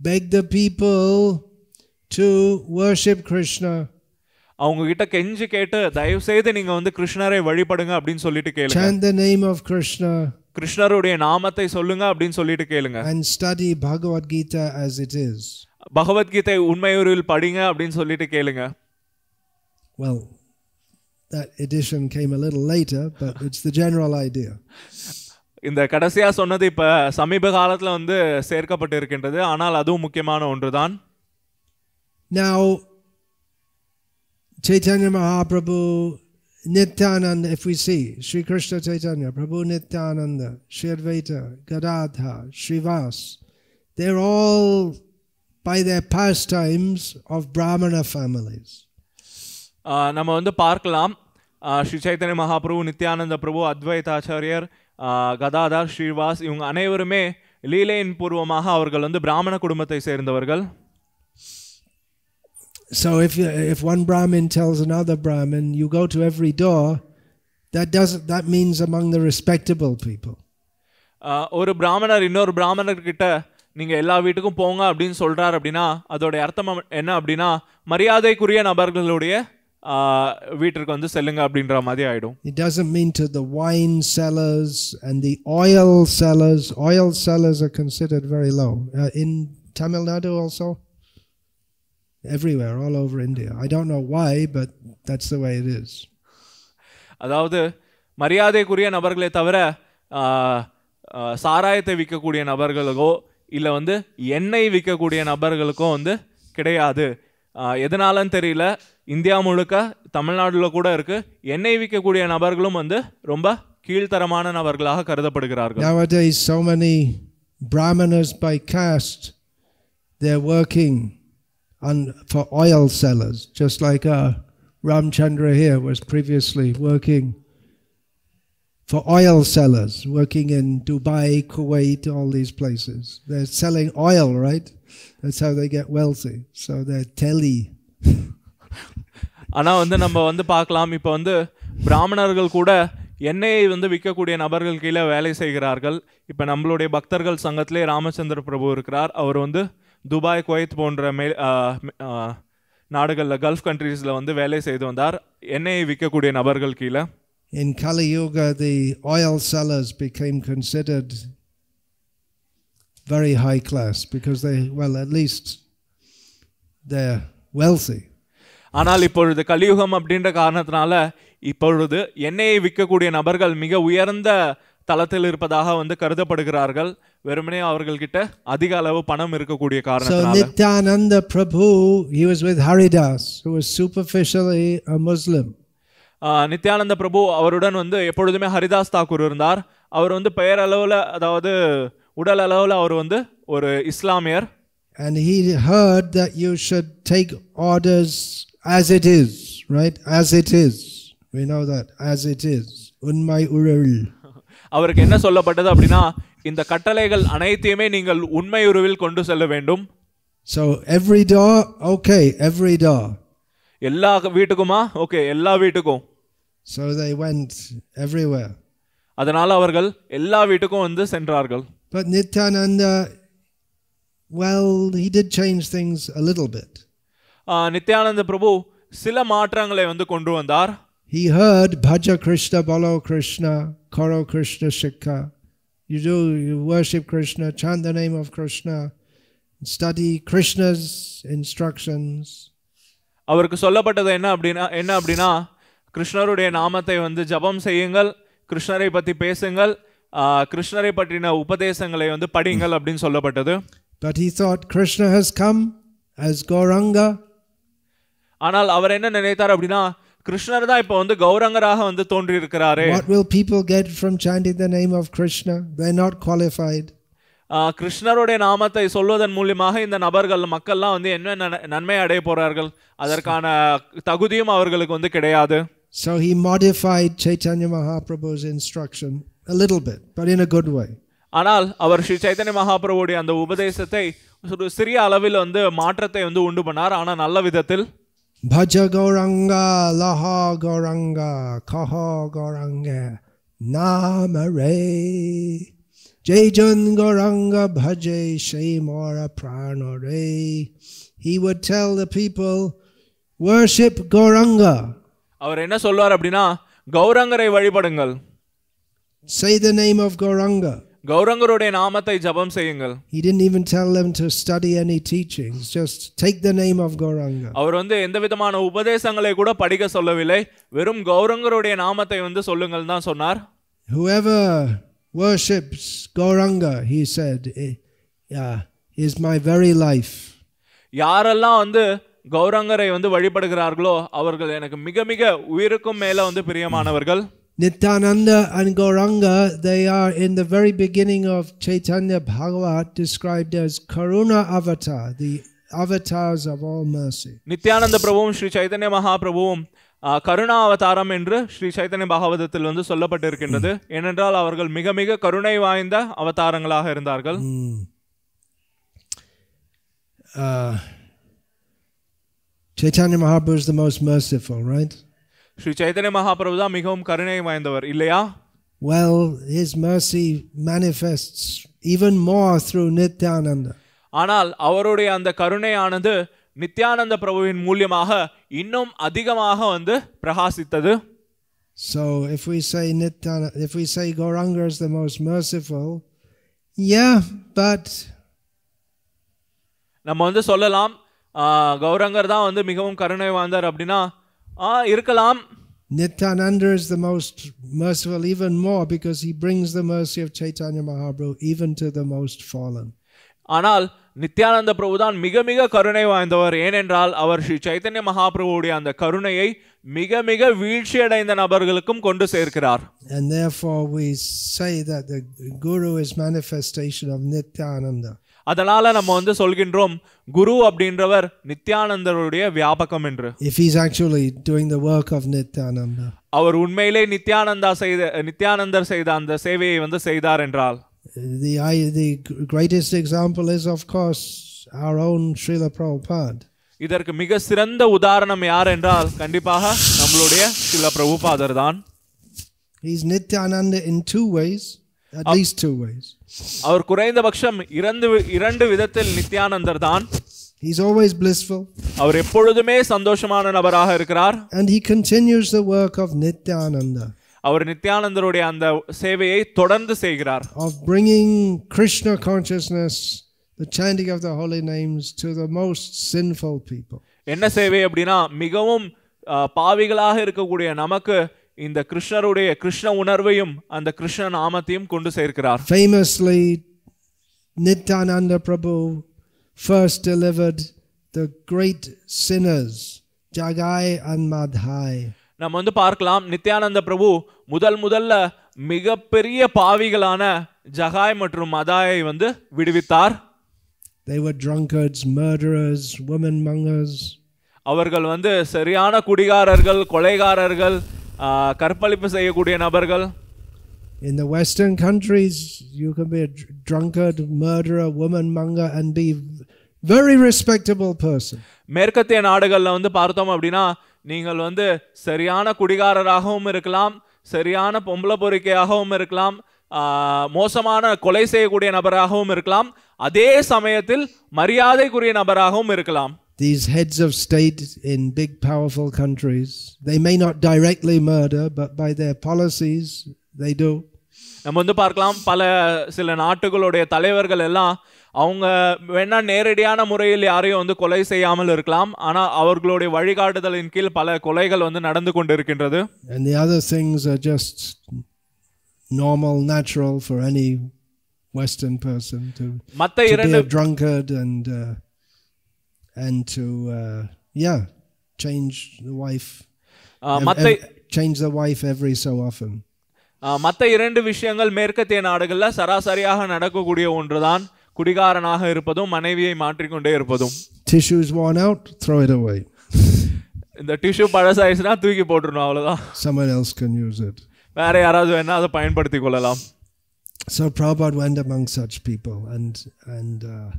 beg the people to worship krishna அவங்க கிட்ட கெஞ்சி கேட்டு தயவு செய்து நீங்க வந்து கிருஷ்ணரை வழிபடுங்க அப்படின்னு சொல்லிட்டு கேளுங்க chant the name of krishna கிருஷ்ணருடைய நாமத்தை சொல்லுங்க அப்படின்னு சொல்லிட்டு கேளுங்க and study bhagavad gita as it is Bhagavad Gita உண்மையுரில் படிங்க அப்படின்னு சொல்லிட்டு கேளுங்க well that edition came a little later but it's the general idea இந்த கடைசியா சொன்னது இப்ப சமீப காலத்துல வந்து சேர்க்கப்பட்டு இருக்கின்றது ஆனால் அதுவும் முக்கியமான ஒன்றுதான் now chaitanya mahaprabhu Nityananda, if we see Sri Krishna Chaitanya, Prabhu Nityananda, Sri Advaita, Gadadha, Srivas, they're all by their pastimes of Brahmana families. நம்ம வந்து பார்க்கலாம் ஸ்ரீ சைத்தன்ய மகாபிரபு நித்யானந்த பிரபு அத்வைதாச்சாரியர் கதாதார் ஸ்ரீவாஸ் இவங்க அனைவருமே லீலையின் பூர்வமாக அவர்கள் வந்து பிராமண குடும்பத்தை சேர்ந்தவர்கள் So if if one Brahmin tells another Brahmin, you go to every door, that doesn't that means among the respectable people. ஒரு பிராமணர் இன்னொரு பிராமணர் கிட்ட நீங்க எல்லா வீட்டுக்கும் போங்க அப்படின்னு சொல்றாரு அப்படின்னா அதோட அர்த்தம் என்ன அப்படின்னா மரியாதைக்குரிய நபர்களுடைய வீட்டிற்கு வந்து செல்லுங்க அப்படின்ற மாதிரி ஆயிடும் it doesn't mean to the wine sellers and the oil sellers oil sellers are considered very low in Tamil Nadu also everywhere, all over India. I don't know why, but that's the way it is. அதாவது மரியாதைக்குரிய நபர்களே தவிர சாராயத்தை விற்கக்கூடிய நபர்களுக்கோ இல்லை வந்து எண்ணெய் விற்கக்கூடிய நபர்களுக்கும் வந்து கிடையாது எதனாலன்னு தெரியல இந்தியா முழுக்க தமிழ்நாட்டில் கூட இருக்குது எண்ணெய் விற்கக்கூடிய நபர்களும் வந்து ரொம்ப கீழ்த்தரமான நபர்களாக கருதப்படுகிறார்கள் Nowadays so many brahmanas by caste they're working and for oil sellers, just like uh, Ramchandra here was previously working for oil sellers, working in Dubai, Kuwait, all these places. They're selling oil, right? That's how they get wealthy. So they're telly. <laughs> ஆனால் வந்து நம்ம வந்து பார்க்கலாம் இப்போ வந்து பிராமணர்கள் கூட எண்ணெயை வந்து விற்கக்கூடிய நபர்கள் கீழே வேலை செய்கிறார்கள் இப்போ நம்மளுடைய பக்தர்கள் சங்கத்திலே ராமச்சந்திர பிரபு இருக்கிறார் அவர் வந்து துபாய் குவைத் போன்ற மே நாடுகளில் கல்ஃப் கண்ட்ரீஸில் வந்து வேலை செய்து வந்தார் எண்ணெயை விற்கக்கூடிய நபர்கள் கீழே In Kali Yuga, the oil sellers became considered very high class because well well, at least they're wealthy. ஆனால் இப்பொழுது கலியுகம் அப்படின்ற காரணத்தினால இப்பொழுது எண்ணெயை விற்கக்கூடிய நபர்கள் மிக உயர்ந்த தளத்தில் இருப்பதாக வந்து கருதப்படுகிறார்கள் வெறுமனே அவர்கள்கிட்ட அதிக அளவு பணம் இருக்கக்கூடிய காரணத்தினால நித்யானந்த பிரபு prabhu he was with haridas who was superficially Nityananda பிரபு அவருடன் வந்து எப்பொழுதுமே ஹரிதாஸ் தாக்கூர் இருந்தார் அவர் வந்து பெயரளவில் அதாவது உடல் அளவில் அவர் வந்து ஒரு இஸ்லாமியர் and he heard that you should take orders as it is right as it is we know that as it is உண்மை உழல் <laughs> அவருக்கு என்ன சொல்லப்பட்டது அப்படின்னா இந்த கட்டளைகள் அனைத்தையுமே நீங்கள் உண்மை உருவில் கொண்டு செல்ல வேண்டும் so every door okay every door எல்லா வீட்டுக்குமா ஓகே எல்லா வீட்டுக்கும் so they went everywhere அதனால அவர்கள் எல்லா வீட்டுக்கும் வந்து சென்றார்கள் but nityananda well he did change things a little bit Nityananda பிரபு சில மாற்றங்களை வந்து கொண்டு வந்தார் he heard bhaja krishna bolo krishna karo krishna shikha you do, you worship Krishna, chant the name of Krishna, study Krishna's instructions. அவருக்கு சொல்லப்பட்டது என்ன அப்படின்னா என்ன அப்படின்னா கிருஷ்ணருடைய நாமத்தை வந்து ஜபம் செய்யுங்கள் கிருஷ்ணரை பற்றி பேசுங்கள் கிருஷ்ணரை பற்றின உபதேசங்களை வந்து படிங்கள் அப்படின்னு சொல்லப்பட்டது But he thought Krishna has come as Gauranga. ஆனால் அவர் என்ன நினைத்தார் அப்படின்னா கிருஷ்ணர் தான் இப்போ வந்து கௌரங்கராக வந்து தோன்றி இருக்கிறாரே what will people get from chanting the name of Krishna they not qualified கிருஷ்ணருடைய நாமத்தை சொல்வதன் மூலியமாக இந்த நபர்கள் மக்கள்லாம் வந்து என்ன நன்மை அடைய போறார்கள் அதற்கான தகுதியும் அவர்களுக்கு வந்து கிடையாது So he modified Chaitanya Mahaprabhu's instruction a little bit, but in a good way. ஆனால் அவர் ஸ்ரீ சைதன்ய மகாபிரபுடைய அந்த உபதேசத்தை சிறிய அளவில் வந்து மாற்றத்தை வந்து உண்டு பண்ணார் ஆனால் நல்ல விதத்தில் Bhaja Gauranga, Laha Gauranga, Kaha Gauranga, Namare. Jai Jan Gauranga Bhaje Shemora Pranore. He would tell the people, worship Gauranga. அவர் என்ன சொல்வார் அப்படின்னா கௌரங்கரை வழிபடுங்கள் Say the name of Gauranga. கௌரங்கருடைய நாமத்தை ஜெபம் செய்யுங்கள் he didn't even tell them to study any teachings just take the name of gauranga அவர் வந்து எந்த விதமான உபதேசங்களை கூட படிக்க சொல்லவில்லை வெறும் கௌரங்கருடைய நாமத்தை வந்து சொல்லுங்கள் தான் சொன்னார் whoever worships gauranga he said eh, yeah, is my very life யாரெல்லாம் வந்து கௌரங்கரை வந்து வழிபடுகிறார்களோ அவர்கள் எனக்கு மிக மிக உயிருக்கும் மேல வந்து பிரியமானவர்கள் Nityananda and Goranga, they are in the very beginning of Chaitanya Bhagavat described as Karuna Avatar, the avatars of all mercy. Nityananda Prabhu, Sri Chaitanya Mahaprabhu, Karuna Avataram Indra, Sri Chaitanya Bahavatil, and the Sola Patirkindade, Enendal Avargal mega Karuna Iva in the Avatarangla Herendargal. Chaitanya Mahaprabhu is the most merciful, right? Sri Chaitanya Mahaprabhu தான் மிகவும் கருணை வாய்ந்தவர் இல்லையா well his mercy manifests even more through nityananda ஆனால் அவருடைய அந்த கருணையானது நித்யானந்த பிரபுவின் மூலியமாக இன்னும் அதிகமாக வந்து பிரகாசித்தது ஸோ if we say நித்யான if we say gauranga is the most merciful yeah நம்ம வந்து சொல்லலாம் கௌரங்கர் தான் வந்து மிகவும் கருணை வாய்ந்தார் அப்படின்னா இருக்கலாம் Nityananda is the most merciful even more because he brings the mercy of Chaitanya Mahaprabhu even to the most fallen. ஆனால் நித்யானந்த பிரபு தான் மிக மிக கருணை வாய்ந்தவர் ஏனென்றால் அவர் ஸ்ரீ சைத்தன்ய மகாபிரபுடைய அந்த கருணையை மிக மிக வீழ்ச்சி அடைந்த நபர்களுக்கும் கொண்டு சேர்க்கிறார் and therefore we say that the guru is manifestation of nityananda அதனால நம்ம வந்து சொல்கின்றோம் குரு அப்படின்றவர் நித்யானந்தருடைய வியாபகம் என்று if is actually actually doing the work of nityananda அவர் உண்மையிலே நித்யானந்தா செய்த நித்யானந்தர் செய்த அந்த சேவையை வந்து செய்தார் என்றால் தி the the greatest example is of course our own Srila Prabhupada இதற்கு மிக சிறந்த உதாரணம் யார் என்றால் கண்டிப்பாக நம்மளுடைய சில பிரபுபாதர் தான் he is nityananda in two ways At least two ways. அவர் குறைந்தபட்சம் இரண்டு இரண்டு விதத்தில் நித்யானந்தர் தான் He's always blissful. அவர் எப்பொழுதுமே சந்தோஷமான நபராக இருக்கிறார். And he continues the work of Nityananda. அவர் நித்யானந்தருடைய அந்த சேவையை தொடர்ந்து செய்கிறார். Of bringing Krishna consciousness, the chanting of the holy names to the most sinful people. என்ன சேவை அப்படின்னா மிகவும் பாவிகளாக இருக்கக்கூடிய நமக்கு இந்த கிருஷ்ணருடைய கிருஷ்ண உணர்வையும் அந்த கிருஷ்ண நாமத்தையும் கொண்டு சேர்க்கிறார் famously Nityananda Prabhu first delivered the great sinners Jagai and Madhai நம்ம வந்து பார்க்கலாம் நித்யானந்த பிரபு முதல் முதல்ல மிகப்பெரிய பாவிகளான ஜகாய் மற்றும் மதாயை வந்து விடுவித்தார் they were drunkards murderers women mongers அவர்கள் வந்து சரியான குடிகாரர்கள் கொலைகாரர்கள் கற்பழிப்பு செய்யக்கூடிய நபர்கள் In the Western countries, you can be a drunkard, murderer, womanmonger, and be very respectable person. மேற்கத்திய நாடுகளில் வந்து பார்த்தோம் அப்படின்னா நீங்கள் வந்து சரியான குடிகாரராகவும் இருக்கலாம் சரியான பொம்பளை பொறிக்கையாகவும் இருக்கலாம் மோசமான கொலை செய்யக்கூடிய நபராகவும் இருக்கலாம் அதே சமயத்தில் மரியாதைக்குரிய நபராகவும் இருக்கலாம் these heads of state in big, powerful countries. They may not directly murder, but by their policies, they do. நம்ம வந்து பார்க்கலாம் பல சில நாட்டுகளுடைய தலைவர்கள் எல்லாம் அவங்க வேணா நேரடியான முறையில் யாரையும் வந்து கொலை செய்யாமல் இருக்கலாம் ஆனால் அவர்களுடைய வழிகாட்டுதலின் கீழ் பல கொலைகள் வந்து நடந்து கொண்டு இருக்கின்றது and the other things are just normal natural for any western person to, be a drunkard and uh, and to uh, yeah change the wife மற்ற uh, change the wife every so often uh, மற்ற இரண்டு விஷயங்கள் மேற்கத்திய நாடுகளில் சராசரியாக நடக்கக்கூடிய ஒன்றுதான் குடிகாரனாக இருப்பதும் மனைவியை மாற்றிக்கொண்டே இருப்பதும் tissue is worn out throw it away இந்த டிஷ்யூ பழசாயிடுச்சுனா தூக்கி போட்டுருணும் அவ்வளோதான் someone else can use it வேற யாராவது வேணா அதை பயன்படுத்தி கொள்ளலாம் so Prabhupada went among such people and and uh,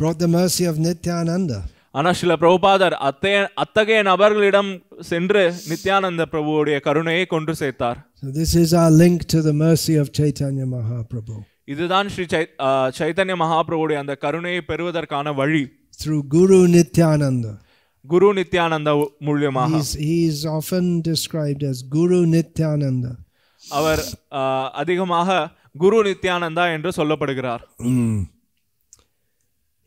brought the mercy of Nityananda. ஆனா பிரபுபாதர் அத்தைய அத்தகைய நபர்களிடம் சென்று நித்யானந்த பிரபுவுடைய கருணையை கொண்டு சேர்த்தார் this is our link to the mercy of Chaitanya Mahaprabhu இதுதான் ஸ்ரீ சைதன்ய மகாபிரபுடைய அந்த கருணையை பெறுவதற்கான வழி through குரு நித்யானந்த குரு நித்யானந்த மூலியமாக he is often described as guru Nityananda. அவர் அதிகமாக குரு நித்யானந்தா என்று சொல்லப்படுகிறார் mm.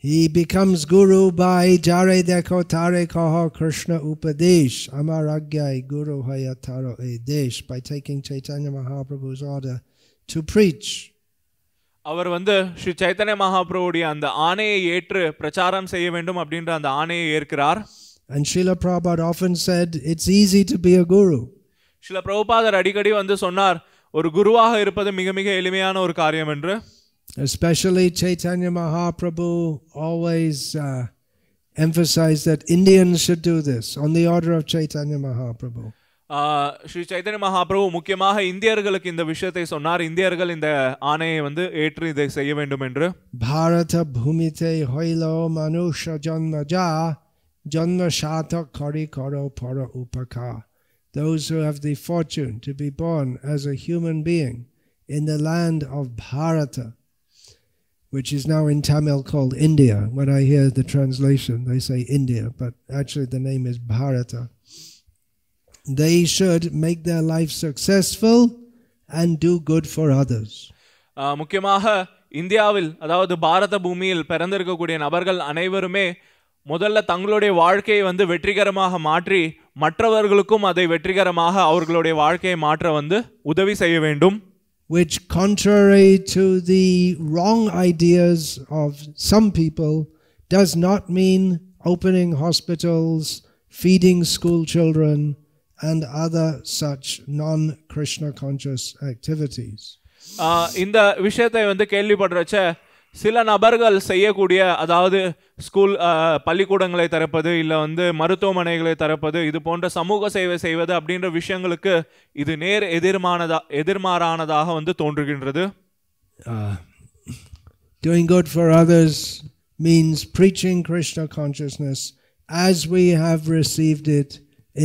He becomes guru by jare dekho tare kaha Krishna upadesh amaragyai guru hayataro edesh by taking Chaitanya Mahaprabhu's order to preach. அவர் வந்து ஸ்ரீ சைத்தன்ய மகாபிரபுடைய அந்த ஆணையை ஏற்று பிரச்சாரம் செய்ய வேண்டும் அப்படின்ற அந்த ஆணையை ஏற்கிறார் And Srila Prabhupada often said, it's easy to be a guru. Srila பிரபுபாதர் அடிக்கடி வந்து சொன்னார் ஒரு குருவாக இருப்பது மிக மிக எளிமையான ஒரு காரியம் என்று especially Chaitanya Mahaprabhu always uh, emphasized that Indians should do this on the order of Chaitanya Mahaprabhu. Sri Chaitanya Mahaprabhu முக்கியமாக இந்தியர்களுக்கு இந்த விஷயத்தை சொன்னார் இந்தியர்கள் இந்த ஆணையை வந்து ஏற்று இதை செய்ய வேண்டும் என்று பாரத பூமித்தை ஹொயிலோ மனுஷ ஜன்மஜா ஜன்ம சாத கரி கரோ பர உபகா Those who have the fortune to be born as a human being in the land of Bharata, which is now in Tamil called India. When I hear the translation, they say India, but actually the name is Bharata. They should make their life successful and do good for others. Uh, முக்கியமாக இந்தியாவில் அதாவது பாரத பூமியில் பிறந்திருக்கக்கூடிய நபர்கள் அனைவருமே முதல்ல தங்களுடைய வாழ்க்கையை வந்து வெற்றிகரமாக மாற்றி மற்றவர்களுக்கும் அதை வெற்றிகரமாக அவர்களுடைய வாழ்க்கையை மாற்ற வந்து உதவி செய்ய வேண்டும் which, contrary to the wrong ideas of some people, does not mean opening hospitals, feeding school children, and other such non Krishna conscious activities. In uh, the இந்த விஷயத்தை வந்து Padracha. சில நபர்கள் செய்யக்கூடிய அதாவது ஸ்கூல் பள்ளிக்கூடங்களை திறப்பது இல்லை வந்து மருத்துவமனைகளை திறப்பது இது போன்ற சமூக சேவை செய்வது அப்படின்ற விஷயங்களுக்கு இது நேர் எதிர்மானதா எதிர்மாறானதாக வந்து தோன்றுகின்றது Doing good for others means preaching Krishna consciousness as we have received it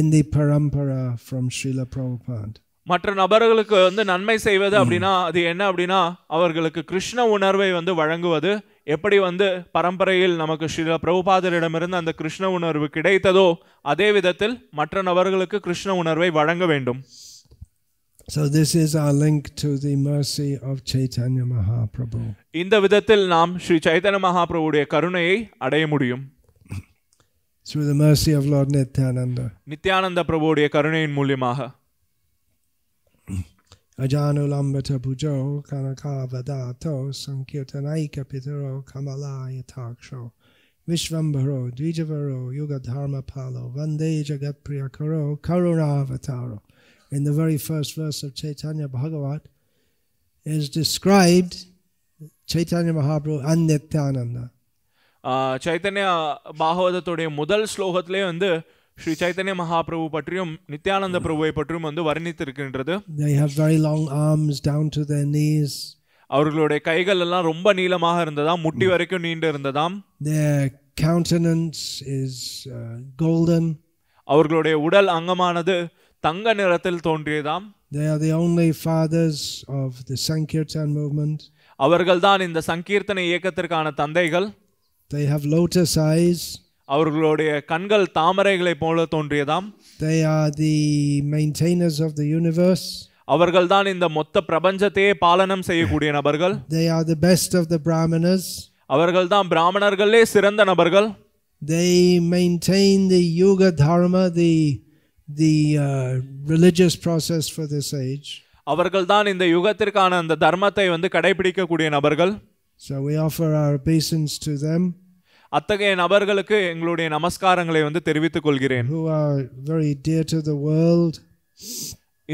in the parampara from Srila Prabhupada. மற்ற நபர்களுக்கு வந்து நன்மை செய்வது அப்படின்னா அது என்ன அப்படின்னா அவர்களுக்கு கிருஷ்ண உணர்வை வந்து வழங்குவது எப்படி வந்து பரம்பரையில் நமக்கு ஸ்ரீ பிரபுபாதரிடமிருந்து அந்த கிருஷ்ண உணர்வு கிடைத்ததோ அதே விதத்தில் மற்ற நபர்களுக்கு கிருஷ்ண உணர்வை வழங்க வேண்டும் So this is our link to the mercy of Chaitanya Mahaprabhu. இந்த விதத்தில் நாம் ஸ்ரீ சைதன்ய மகாபிரபுடைய கருணையை அடைய முடியும். Through the mercy of Lord Nityananda. Nityananda பிரபுவுடைய கருணையின் மூலமாக. Ajahn Ulambata Pujo kanakavada to Sankirtanaika Pitaro Kamala Yataksho Vishvambaro Dvijavaro Yuga Dharma Palo Vande Jagat Priyakaro Karuna Avataro. In the very first verse of Chaitanya Bhagavat is described Chaitanya Mahaprabhu Annityananda. Chaitanya பாகவதத்துடைய முதல் ஸ்லோகத்திலே வந்து ஸ்ரீ சைத்தன்ய மகாபிரபு பற்றியும் நித்யானந்த பிரபுவை பற்றியும் வந்து வர்ணித்திருக்கின்றது they have very long arms down to their knees அவர்களுடைய கைகள் எல்லாம் ரொம்ப நீளமாக இருந்ததாம் முட்டி வரைக்கும் நீண்டு இருந்ததாம் their countenance is uh, golden அவர்களுடைய உடல் அங்கமானது தங்க நிறத்தில் தோன்றியதாம் they are the only fathers of the sankirtan movement அவர்கள்தான் இந்த சங்கீர்த்தன இயக்கத்திற்கான தந்தைகள் they have lotus eyes அவர்களுடைய கண்கள் தாமரைகளை போல தோன்றியதாம் they are the maintainers of the universe அவர்கள் தான் இந்த மொத்த பிரபஞ்சத்தையே பாலனம் செய்யக்கூடிய நபர்கள் they are the best of the brahmanas அவர்கள் தான் பிராமணர்களே சிறந்த நபர்கள் they maintain the yuga dharma the the uh, religious process for this age அவர்கள் தான் இந்த யுகத்திற்கான அந்த தர்மத்தை வந்து கடைபிடிக்கக்கூடிய நபர்கள் so we offer our obeisance to them அத்தகைய நபர்களுக்கு எங்களுடைய நமஸ்காரங்களை வந்து தெரிவித்துக் கொள்கிறேன் who are very dear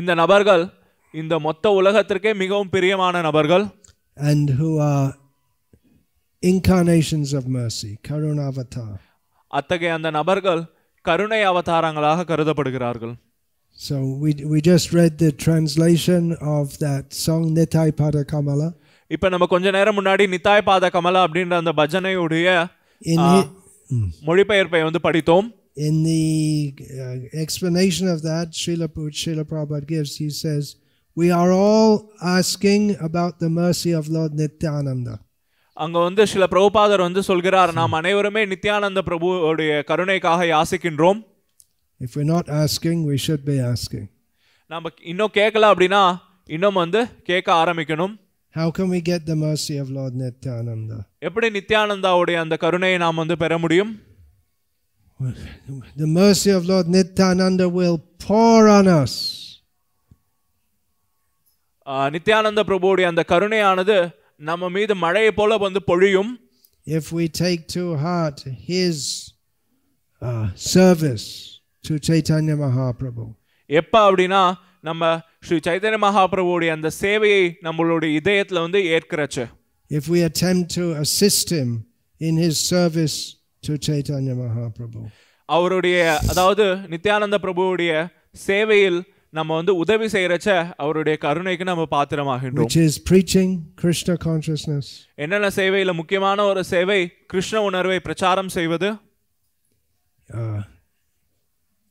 இந்த நபர்கள் இந்த மொத்த உலகத்திற்கே மிகவும் பிரியமான நபர்கள் and who are incarnations of mercy கருணா அவதார் அத்தகைய அந்த நபர்கள் கருணை அவதாரங்களாக கருதப்படுகிறார்கள் So we we just read the translation of that song Nitai Pada Kamala இப்போ நம்ம கொஞ்ச நேரம் முன்னாடி நிதாய் பாத கமலா அப்படின்ற அந்த பஜனையுடைய மொழிபெயர்ப்பை வந்து படித்தோம் In the uh, explanation of that, Srila, Srila Prabhupada gives, he says, We are all asking about the mercy of Lord Nityananda. அங்க வந்து சில பிரபுபாதர் வந்து சொல்கிறார் நாம் அனைவருமே நித்யானந்த பிரபுவுடைய கருணைக்காக யாசிக்கின்றோம் if you not asking we should be asking நாம் இன்னும் கேட்கல அப்படின்னா இன்னும் வந்து கேட்க ஆரம்பிக்கணும் how can we get the mercy of Lord Nityananda? எப்படி நித்யானந்தாவுடைய அந்த கருணையை நாம் வந்து பெற முடியும்? The mercy of Lord Nityananda will pour on us. Nityananda பிரபுவுடைய அந்த கருணையானது நம்ம மீது மழையை போல வந்து பொழியும். If we take to heart his uh, service to Chaitanya Mahaprabhu. எப்ப அப்படின்னா நம்ம ஸ்ரீ சைதன்ய மகாபிரபுடைய அந்த சேவையை நம்மளுடைய இதயத்தில் வந்து ஏற்கிறச்சு if we attempt to assist him in his service to Chaitanya Mahaprabhu அவருடைய அதாவது நித்யானந்த பிரபுவுடைய சேவையில் நம்ம வந்து உதவி செய்யறச்ச அவருடைய கருணைக்கு நம்ம பாத்திரமாகின்றோம் which is preaching krishna consciousness என்னென்ன சேவையில முக்கியமான ஒரு சேவை கிருஷ்ண உணர்வை பிரச்சாரம் செய்வது ஆ uh,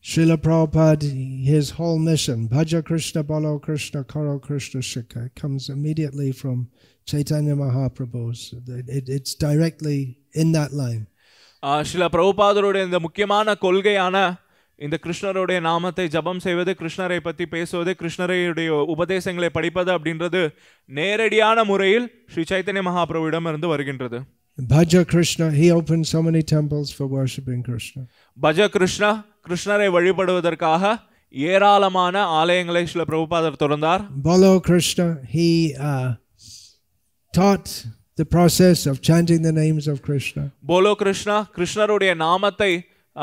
Srila Prabhupada, his whole mission, Bhaja Krishna, Balo Krishna, Karo Krishna, Shikha, comes immediately from Chaitanya Mahaprabhu's. It, it's directly in that line. Srila பிரபுபாதருடைய இந்த முக்கியமான கொள்கையான இந்த கிருஷ்ணருடைய நாமத்தை ஜபம் செய்வது கிருஷ்ணரை பற்றி பேசுவது கிருஷ்ணரையுடைய உபதேசங்களை படிப்பது அப்படின்றது நேரடியான முறையில் ஸ்ரீ சைத்தன்ய மகாபிரபுவிடம் இருந்து வருகின்றது பஜ Krishna he opened so many temples for worshiping krishna பஜ Krishna கிருஷ்ணரை வழிபடுவதற்காக ஏராளமான ஆலயங்களை சில பிரபுபாதர் திறந்தார் பாலோ Krishna he taught the process of chanting the names of Krishna போலோ கிருஷ்ணா கிருஷ்ணருடைய நாமத்தை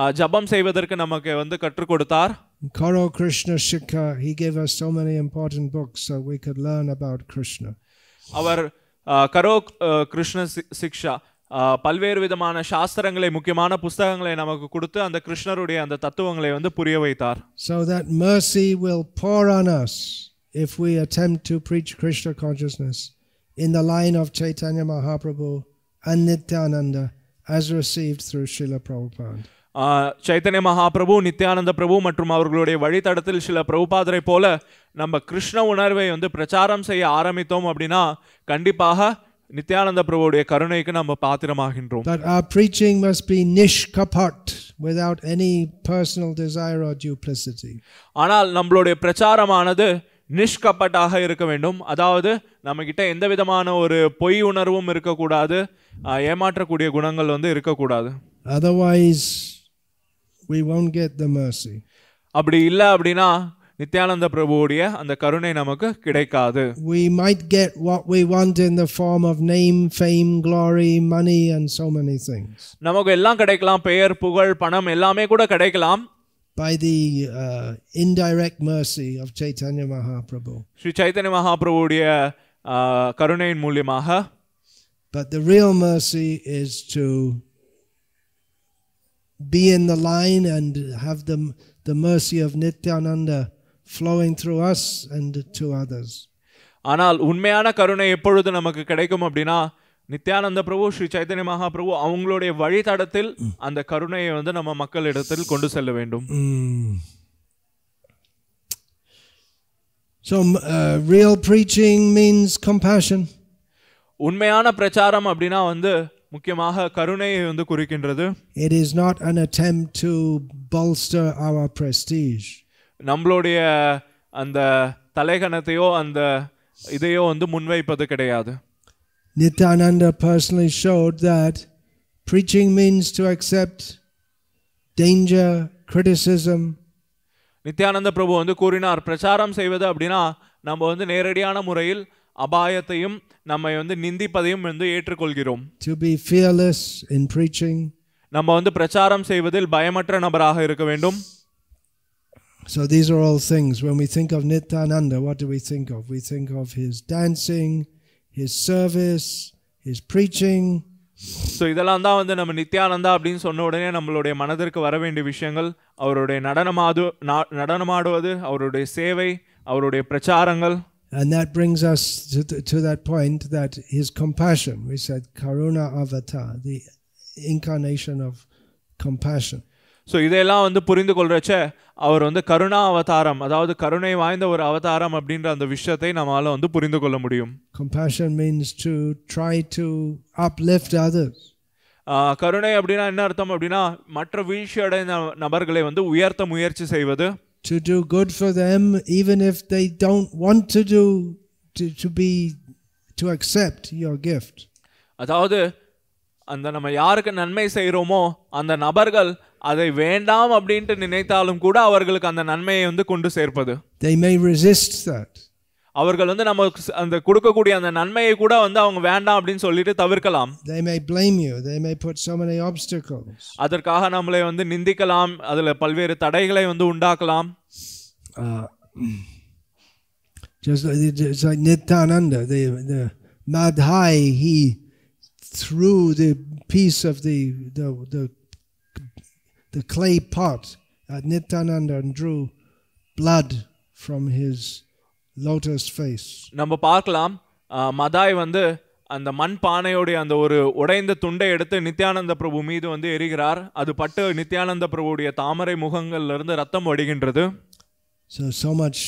uh, ஜபம் செய்வதற்கு நமக்கு வந்து கற்று கொடுத்தார் காரோ கிருஷ்ண சிக்கா he gave us so many important books so we could learn about krishna அவர் கரோ கிருஷ்ண சிக்ஷா பல்வேறு விதமான சாஸ்திரங்களை முக்கியமான புஸ்தகங்களை நமக்கு கொடுத்து அந்த கிருஷ்ணருடைய அந்த தத்துவங்களை வந்து புரிய வைத்தார் so that mercy will pour on us if we attempt to preach krishna consciousness in the line of chaitanya mahaprabhu and nityananda as received through Srila Prabhupada. Chaitanya Mahaprabhu Nityananda பிரபு மற்றும் அவர்களுடைய வழித்தடத்தில் சில பிரபுபாதரை போல நம்ம கிருஷ்ண உணர்வை வந்து பிரச்சாரம் செய்ய ஆரம்பித்தோம் அப்படின்னா கண்டிப்பாக நித்யானந்த பிரபுவுடைய கருணைக்கு நம்ம பாத்திரமாகின்றோம் that our preaching must be nishkapat without any personal desire or duplicity ஆனால் நம்மளுடைய பிரச்சாரமானது நிஷ்கப்பட்டாக இருக்க வேண்டும் அதாவது நம்மக்கிட்ட எந்த விதமான ஒரு பொய் உணர்வும் இருக்கக்கூடாது ஏமாற்றக்கூடிய குணங்கள் வந்து இருக்கக்கூடாது otherwise we won't get the mercy அப்படி இல்லை அப்படின்னா நித்யானந்த பிரபுவுடைய அந்த கருணை நமக்கு கிடைக்காது we might get what we want in the form of name fame glory money and so many things நமக்கு எல்லாம் கிடைக்கலாம் பெயர் புகழ் பணம் எல்லாமே கூட கிடைக்கலாம் by the uh, indirect mercy of chaitanya mahaprabhu Sri Chaitanya மகாபிரபுவுடைய கருணையின் மூலியமாக but the real mercy is to be in the line and have the, the mercy of Nityananda flowing through us and to others. ஆனால் உண்மையான கருணை எப்பொழுது நமக்கு கிடைக்கும் அப்படின்னா நித்யானந்த பிரபு ஸ்ரீ சைத்தன்ய மகாபிரபு அவங்களுடைய வழித்தடத்தில் அந்த கருணையை வந்து நம்ம மக்களிடத்தில் கொண்டு செல்ல வேண்டும் So, uh, real preaching means compassion. உண்மையான பிரச்சாரம் அப்படின்னா வந்து முக்கியமாக கருணையை வந்து குறிக்கின்றது It is not an attempt to bolster our prestige. நம்மளுடைய அந்த தலைகணத்தையோ அந்த இதையோ வந்து முன்வைப்பது கிடையாது Nityananda personally showed that preaching means to accept danger criticism Nityananda Prabhu வந்து கூறினார் பிரச்சாரம் செய்வது அப்படின்னா நம்ம வந்து நேரடியான முறையில் அபாயத்தையும் நம்மை வந்து நிந்திப்பதையும் வந்து ஏற்றுக்கொள்கிறோம் to be fearless in preaching நம்ம வந்து பிரச்சாரம் செய்வதில் பயமற்ற நபராக இருக்க வேண்டும் So these are all things. When we think of Nityananda, what do we think of? We think of his dancing, his service, his preaching. So இதெல்லாம் தான் வந்து நம்ம நித்யானந்தா அப்படின்னு சொன்ன உடனே நம்மளுடைய மனதிற்கு வர வேண்டிய விஷயங்கள் அவருடைய நடனமாது நடனமாடுவது அவருடைய சேவை அவருடைய பிரச்சாரங்கள் And that brings us to, the, to that point that his compassion, we said Karuna Avatar, the incarnation of compassion. So இதையெல்லாம் வந்து புரிந்து கொள்றச்ச அவர் வந்து கருணா அவதாரம் அதாவது கருணை வாய்ந்த ஒரு அவதாரம் அப்படின்ற அந்த விஷயத்தை நம்மால வந்து புரிந்து கொள்ள முடியும் compassion means to try to uplift others கருணை அப்படின்னா என்ன அர்த்தம் அப்படின்னா மற்ற வீழ்ச்சி அடைந்த நபர்களை வந்து உயர்த்த முயற்சி செய்வது to do good for them even if they don't want to do to, to be to accept your gift அதாவது அந்த நம்ம யாருக்கு நன்மை செய்கிறோமோ அந்த நபர்கள் அதை வேண்டாம் அப்படின்ட்டு நினைத்தாலும் கூட அவர்களுக்கு அந்த நன்மையை வந்து கொண்டு சேர்ப்பது they may resist that அவர்கள் வந்து நமக்கு அந்த கொடுக்கக்கூடிய அந்த நன்மையை கூட வந்து அவங்க வேண்டாம் அப்படின்னு சொல்லிட்டு தவிர்க்கலாம் they may blame you they may put so many obstacles அதற்காக நம்மளை வந்து நிந்திக்கலாம் அதுல பல்வேறு தடைகளை வந்து உண்டாக்கலாம் uh, just like, just like Nityananda the the Madhai he threw the piece of the the the the clay pot that Nityananda drew blood from his lotus face. நம்ம பார்க்கலாம் மதாய் வந்து அந்த மண் பானையோடைய அந்த ஒரு உடைந்த துண்டை எடுத்து நித்யானந்த பிரபு மீது வந்து எரிகிறார் அது பட்டு நித்யானந்த பிரபுடைய தாமரை முகங்கள்ல இருந்து ரத்தம் வடிகின்றது So so much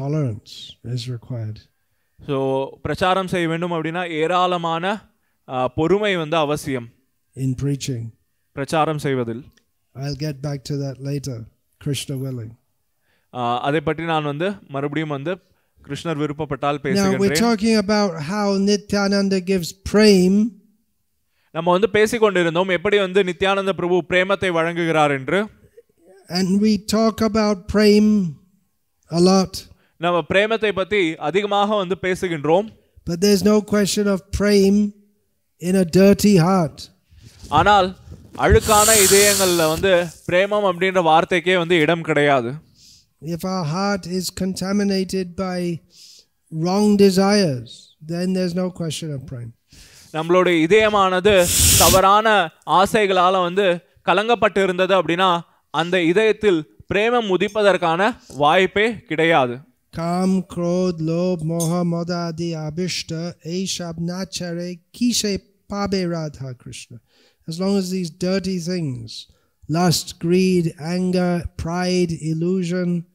tolerance is required. So பிரச்சாரம் செய்ய வேண்டும் அப்படின்னா ஏராளமான பொறுமை வந்து அவசியம் இன் ப்ரீச்சிங் பிரச்சாரம் செய்வதில் I'll get back to that later, Krishna willing. அதை பற்றி நான் வந்து மறுபடியும் வந்து கிருஷ்ணர் விருப்பப்பட்டால் பேசுகிறேன். Now we're talking about how Nityananda gives prem. நம்ம வந்து பேசிக்கொண்டிருந்தோம் எப்படி வந்து நித்யானந்த பிரபு பிரேமத்தை வழங்குகிறார் என்று. And we talk about prem a lot. நம்ம பிரேமத்தை பற்றி அதிகமாக வந்து பேசுகின்றோம். But there's no question of prem in a dirty heart. ஆனால் அழுக்கான இதயங்களில் வந்து பிரேமம் அப்படின்ற வார்த்தைக்கே வந்து இடம் கிடையாது If our heart is contaminated by wrong desires, then there's no question of prime. நம்மளுடைய இதயமானது தவறான ஆசைகளால் வந்து கலங்கப்பட்டு இருந்தது அப்படின்னா அந்த இதயத்தில் பிரேமம் உதிப்பதற்கான வாய்ப்பே கிடையாது காம் குரோத் லோப் மோக மோதாதி அபிஷ்ட ஏஷப் நாச்சரே கீஷே பாபே Radha Krishnan as long as these dirty things, lust, greed, anger, pride, illusion,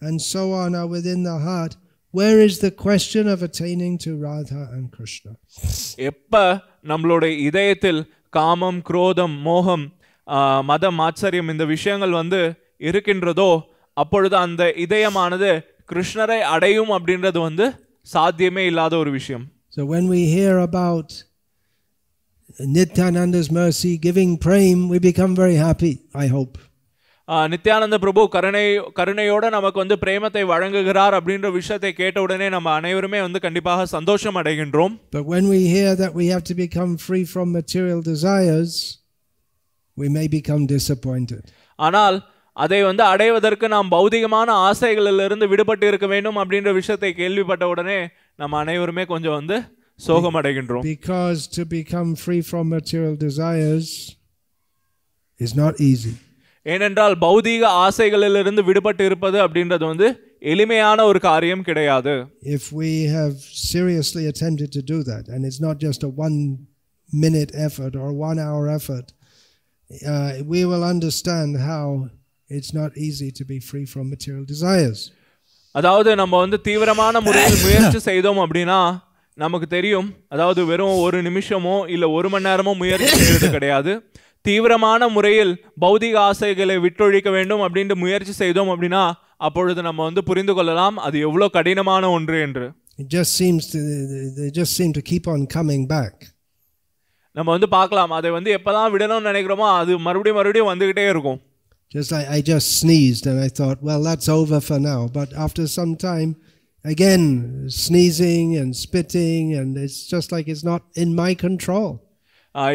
and so on, are within the heart, where is the question of attaining to Radha and Krishna? எப்ப நம்மளுடைய இதயத்தில் காமம் குரோதம் மோகம் மதம் ஆச்சரியம் இந்த விஷயங்கள் வந்து இருக்கின்றதோ அப்பொழுது அந்த இதயமானது கிருஷ்ணரை அடையும் அப்படின்றது வந்து சாத்தியமே இல்லாத ஒரு விஷயம் So when we hear about Nityananda's mercy, giving prema, we become very happy, I hope. Nityananda பிரபு கருணை கருணையோட நமக்கு வந்து பிரேமத்தை வழங்குகிறார் அப்படின்ற விஷயத்தை கேட்ட உடனே நம்ம அனைவருமே வந்து கண்டிப்பாக சந்தோஷம் அடைகின்றோம் but when we hear that we have to become free from material desires we may become disappointed ஆனால் அதை வந்து அடைவதற்கு நாம் பௌதிகமான ஆசைகளிலிருந்து விடுபட்டு இருக்க வேண்டும் அப்படின்ற விஷயத்தை கேள்விப்பட்ட உடனே நம்ம அனைவருமே கொஞ்சம் வந்து சோக அடைகின்றோம் because to become free from material desires is not easy ஏனென்றால் பௌதீக ஆசைகளிலிருந்து விடுபட்டு இருப்பது அப்படின்றது வந்து எளிமையான ஒரு காரியம் கிடையாது if we have seriously attempted to do that and it's not just a one minute effort or one hour effort uh, we will understand how it's not easy to be free from material desires அதாவது நம்ம வந்து தீவிரமான முறையில் முயற்சி செய்தோம் அப்படின்னா நமக்கு தெரியும் அதாவது வெறும் ஒரு நிமிஷமோ இல்லை ஒரு மணி நேரமோ முயற்சி செய்வது கிடையாது தீவிரமான முறையில் பௌதிக ஆசைகளை விட்டொழிக்க வேண்டும் அப்படின்ட்டு முயற்சி செய்தோம் அப்படின்னா அப்பொழுது நம்ம வந்து புரிந்து கொள்ளலாம் அது எவ்வளோ கடினமான ஒன்று என்று It just seems to, they just seem to keep on coming back. நம்ம வந்து பார்க்கலாம் அதை வந்து எப்பதான் விடணும்னு நினைக்கிறோமோ அது மறுபடியும் மறுபடியும் வந்துகிட்டே இருக்கும் Just I, I just sneezed and I thought, well, that's over for now. But after some time, again sneezing and spitting and it's just like it's not in my control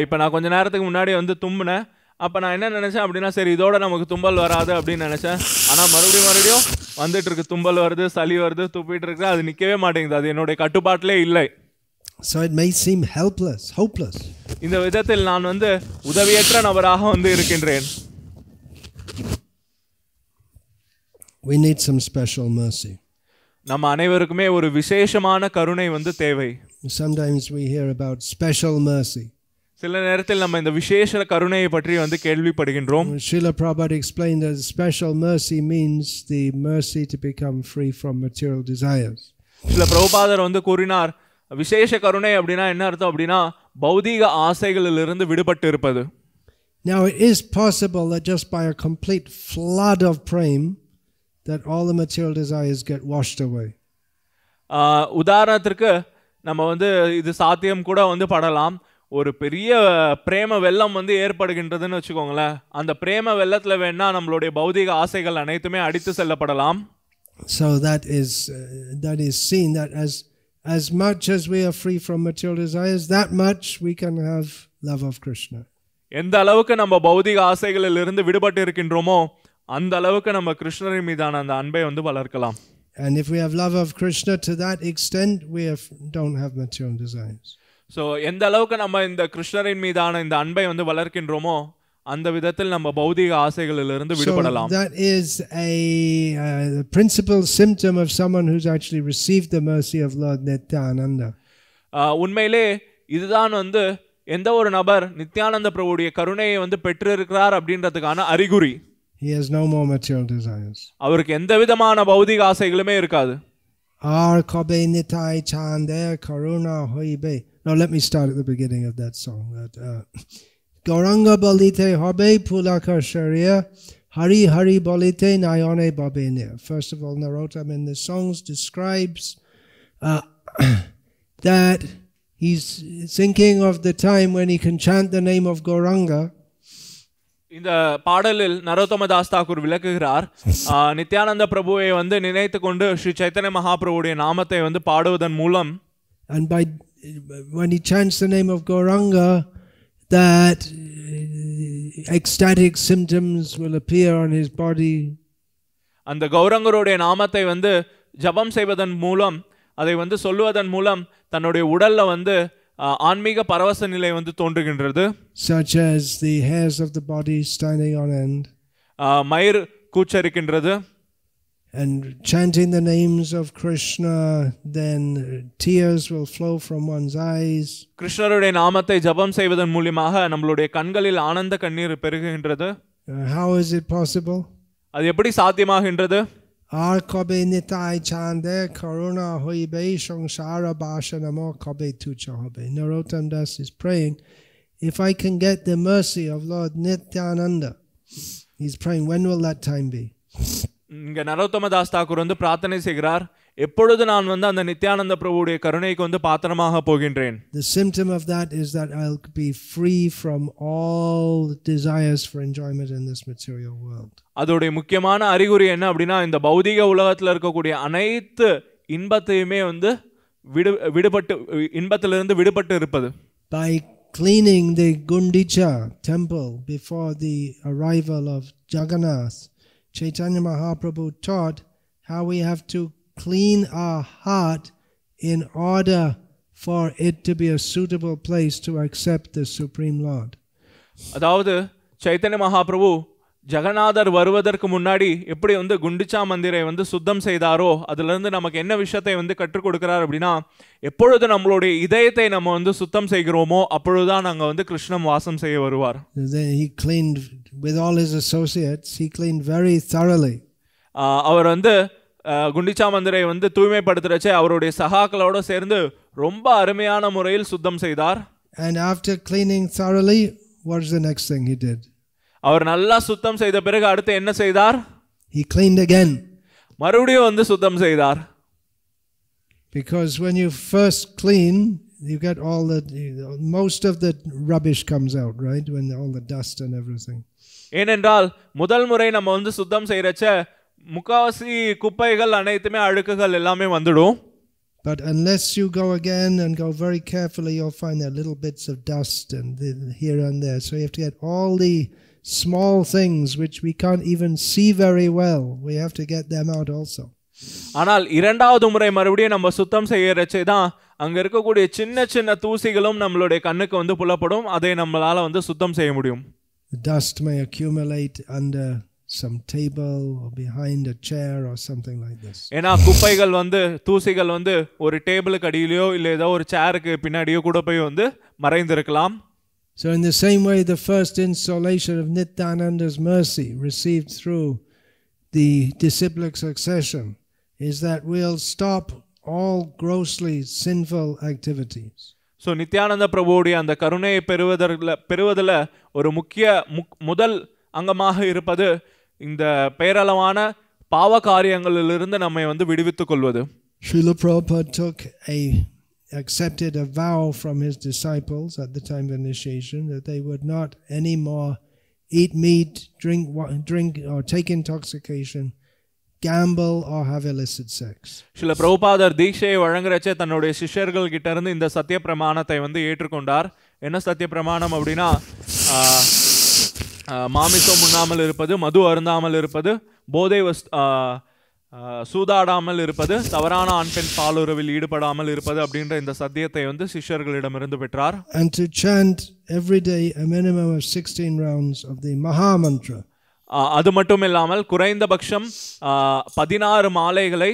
இப்போ நான் கொஞ்ச நேரத்துக்கு முன்னாடி வந்து தும்பினேன் அப்போ நான் என்ன நினச்சேன் அப்படின்னா சரி இதோட நமக்கு தும்பல் வராது அப்படின்னு நினச்சேன் ஆனால் மறுபடியும் மறுபடியும் வந்துட்டு இருக்கு தும்பல் வருது சளி வருது துப்பிட்டு இருக்கு அது நிற்கவே மாட்டேங்குது அது என்னுடைய கட்டுப்பாட்டிலே இல்லை So it may seem helpless, hopeless. இந்த விதத்தில் நான் வந்து உதவியற்ற நபராக வந்து இருக்கின்றேன் We need some special mercy. நம்ம அனைவருக்குமே ஒரு விசேஷமான கருணை வந்து தேவை sometimes we hear about special mercy சில நேரத்தில் நம்ம இந்த விசேஷ கருணையை பற்றி வந்து கேள்விப்படுகின்றோம் Srila Prabhupada explained that special mercy means the mercy to become free from material desires சில பிரபுபாதர் வந்து கூறினார் விசேஷ கருணை அப்படின்னா என்ன அர்த்தம் அப்படின்னா பௌதீக ஆசைகளிலிருந்து விடுபட்டு இருப்பது Now it is possible that just by a complete flood of prema that all the material desires get washed away உதாரணத்திற்கு நம்ம வந்து இது சாத்தியம் கூட வந்து படலாம் ஒரு பெரிய பிரேம வெள்ளம் வந்து ஏற்படுகின்றதுன்னு வச்சுக்கோங்களேன் அந்த பிரேம வெள்ளத்தில் வேணா நம்மளுடைய பௌதிக ஆசைகள் அனைத்துமே அடித்து செல்லப்படலாம் so that is uh, that is seen that as as much as we are free from material desires that much we can have love of krishna எந்த அளவுக்கு நம்ம பௌதிக ஆசைகளிலிருந்து விடுபட்டு இருக்கின்றோமோ அந்த அளவுக்கு நம்ம கிருஷ்ணரின் மீதான அந்த அன்பை வந்து வளர்க்கலாம் And if we have love of Krishna to that extent, we have, don't have material desires. So எந்த அளவுக்கு நம்ம இந்த கிருஷ்ணரின் மீதான இந்த அன்பை வந்து வளர்க்கின்றோமோ அந்த விதத்தில் நம்ம பௌதிக ஆசைகளிலிருந்து விடுபடலாம் that is a uh, principal symptom of someone who's actually received the mercy of lord nityananda உண்மையிலே இதுதான் வந்து எந்த ஒரு நபர் நித்யானந்த பிரபுடைய கருணையை வந்து பெற்றிருக்கிறார் அப்படின்றதுக்கான அறிகுறி he has no more material desires. அவருக்கு எந்த விதமான பௌதிக ஆசைகளுமே இருக்காது. Ar kobe nitai chande karuna hoibe. Now let me start at the beginning of that song. That, uh, Gauranga bolite hobe pulakar sharia. Hari Hari bolite nayone babene. First of all, Narottam in the songs describes uh, <clears throat> that he's thinking of the time when he can chant the name of Goranga. இந்த பாடலில் நரோத்தம தாஸ் தாக்கூர் விளக்குகிறார் நித்யானந்த பிரபுவை வந்து நினைத்து கொண்டு ஸ்ரீ சைத்தன்ய மகாபிரபுடைய நாமத்தை வந்து பாடுவதன் மூலம் and by when he chants the name of Gauranga that uh, ecstatic symptoms will appear on his body அந்த கௌரங்கருடைய நாமத்தை வந்து ஜபம் செய்வதன் மூலம் அதை வந்து சொல்லுவதன் மூலம் தன்னுடைய உடல்ல வந்து ஆன்மீக பரவச நிலை வந்து தோன்றுகின்றது such as the hairs of the body standing on end மயிர் கூச்சரிக்கின்றது and chanting the names of krishna then tears will flow from one's eyes கிருஷ்ணருடைய நாமத்தை ஜெபம் செய்வதன் மூலமாக நம்மளுடைய கண்களில் ஆனந்த கண்ணீர் பெருகுகின்றது how is it possible அது எப்படி சாத்தியமாகின்றது আর কবে নিতাই চান্দে করুণা হইবে সংসার বাসনম কবে তুচ্ছ হবে Narottam Das is praying, if I can get the mercy of Lord Nityananda, he's praying, when will that time be? இங்கே நரோத்தம தாஸ் தாக்கூர் வந்து பிரார்த்தனை செய்கிறார் எப்பொழுது நான் வந்து அந்த நித்யானந்த பிரபுடைய கருணைக்கு வந்து பாத்திரமாக போகின்றேன் the symptom of that is that i'll be free from all desires for enjoyment in this material world அதோடைய முக்கியமான அறிகுறி என்ன அப்படின்னா இந்த பௌதிக உலகத்தில் இருக்கக்கூடிய அனைத்து இன்பத்தையுமே வந்து விடு விடுபட்டு இன்பத்திலிருந்து விடுபட்டு இருப்பது by cleaning the Gundicha temple before the arrival of Jagannath, Chaitanya Mahaprabhu taught how we have to clean our heart in order for it to be a suitable place to accept the Supreme Lord. அதாவது சைத்தன்ய மகாபிரபு ஜெகநாதர் வருவதற்கு முன்னாடி எப்படி வந்து குண்டிச்சா மந்திரை வந்து சுத்தம் செய்தாரோ அதுலேருந்து நமக்கு என்ன விஷயத்தை வந்து கற்றுக் கொடுக்குறாரு அப்படின்னா எப்பொழுது நம்மளுடைய இதயத்தை நம்ம வந்து சுத்தம் செய்கிறோமோ அப்பொழுதுதான் நாங்கள் வந்து கிருஷ்ணம் வாசம் செய்ய வருவார் அவர் வந்து குண்டிச்சா மந்திரை வந்து தூய்மைப்படுத்துறச்சு அவருடைய சகாக்களோட சேர்ந்து ரொம்ப அருமையான முறையில் சுத்தம் செய்தார் and after cleaning thoroughly what's the next thing he did அவர் நல்லா சுத்தம் செய்த பிறகு அடுத்து என்ன செய்தார் he cleaned again மறுபடியும் வந்து சுத்தம் செய்தார் because when you first clean you get all the most of the rubbish comes out right when all the dust and everything ஏனென்றால் முதல் முறை நம்ம வந்து சுத்தம் செய்யறச்ச முக்காவாசி குப்பைகள் அனைத்துமே அழுக்குகள் எல்லாமே வந்துடும் But unless you go again and go very carefully, you'll find there are little bits of dust and here and there. So you have to get all the small things which we can't even see very well. We have to get them out also. ஆனால் இரண்டாவது முறை மறுபடியும் நம்ம சுத்தம் செய்யறச்சு தான் அங்க இருக்கக்கூடிய சின்ன சின்ன தூசிகளும் நம்மளுடைய கண்ணுக்கு வந்து புலப்படும் அதை நம்மளால வந்து சுத்தம் செய்ய முடியும் dust may accumulate under some table or behind a chair or something like this ஏனா குப்பைகள் வந்து தூசிகள் வந்து ஒரு டேபிளுக்கு அடியிலயோ இல்ல ஏதோ ஒரு சேருக்கு பின்னாடியோ கூட போய் வந்து மறைந்திருக்கலாம் இருக்கலாம் so, in the same way, the first installation of Nityananda's mercy received through the disciplic succession is that we'll stop all grossly sinful activities. So, Nityananda Prabhu and the Karune Peruvadala, or Mukya Mudal Angamaha Irpada in the Peralavana, Pava Kari Angalurunda Namayan, the Vidivitu Kulvada. Srila Prabhupada took a accepted a vow from his disciples at the time of initiation that they would not any more eat meat, drink, drink or take intoxication, gamble or have illicit sex. சில பிரபுபாதர் தீட்சையை வழங்குறச்ச தன்னுடைய சிஷ்யர்கள் கிட்ட இருந்து இந்த சத்திய பிரமாணத்தை வந்து ஏற்றுக்கொண்டார் என்ன சத்திய பிரமாணம் அப்படின்னா மாமிசம் உண்ணாமல் இருப்பது மது அருந்தாமல் இருப்பது போதை வஸ் சூதாடாமல் இருப்பது தவறான ஆண் பெண் பாலுறவில் ஈடுபடாமல் இருப்பது அப்படின்ற இந்த சத்தியத்தை வந்து சிஷ்யர்களிடமிருந்து பெற்றார் and to chant every day a minimum of 16 அது மட்டும் இல்லாமல் குறைந்தபட்சம் பதினாறு மாலைகளை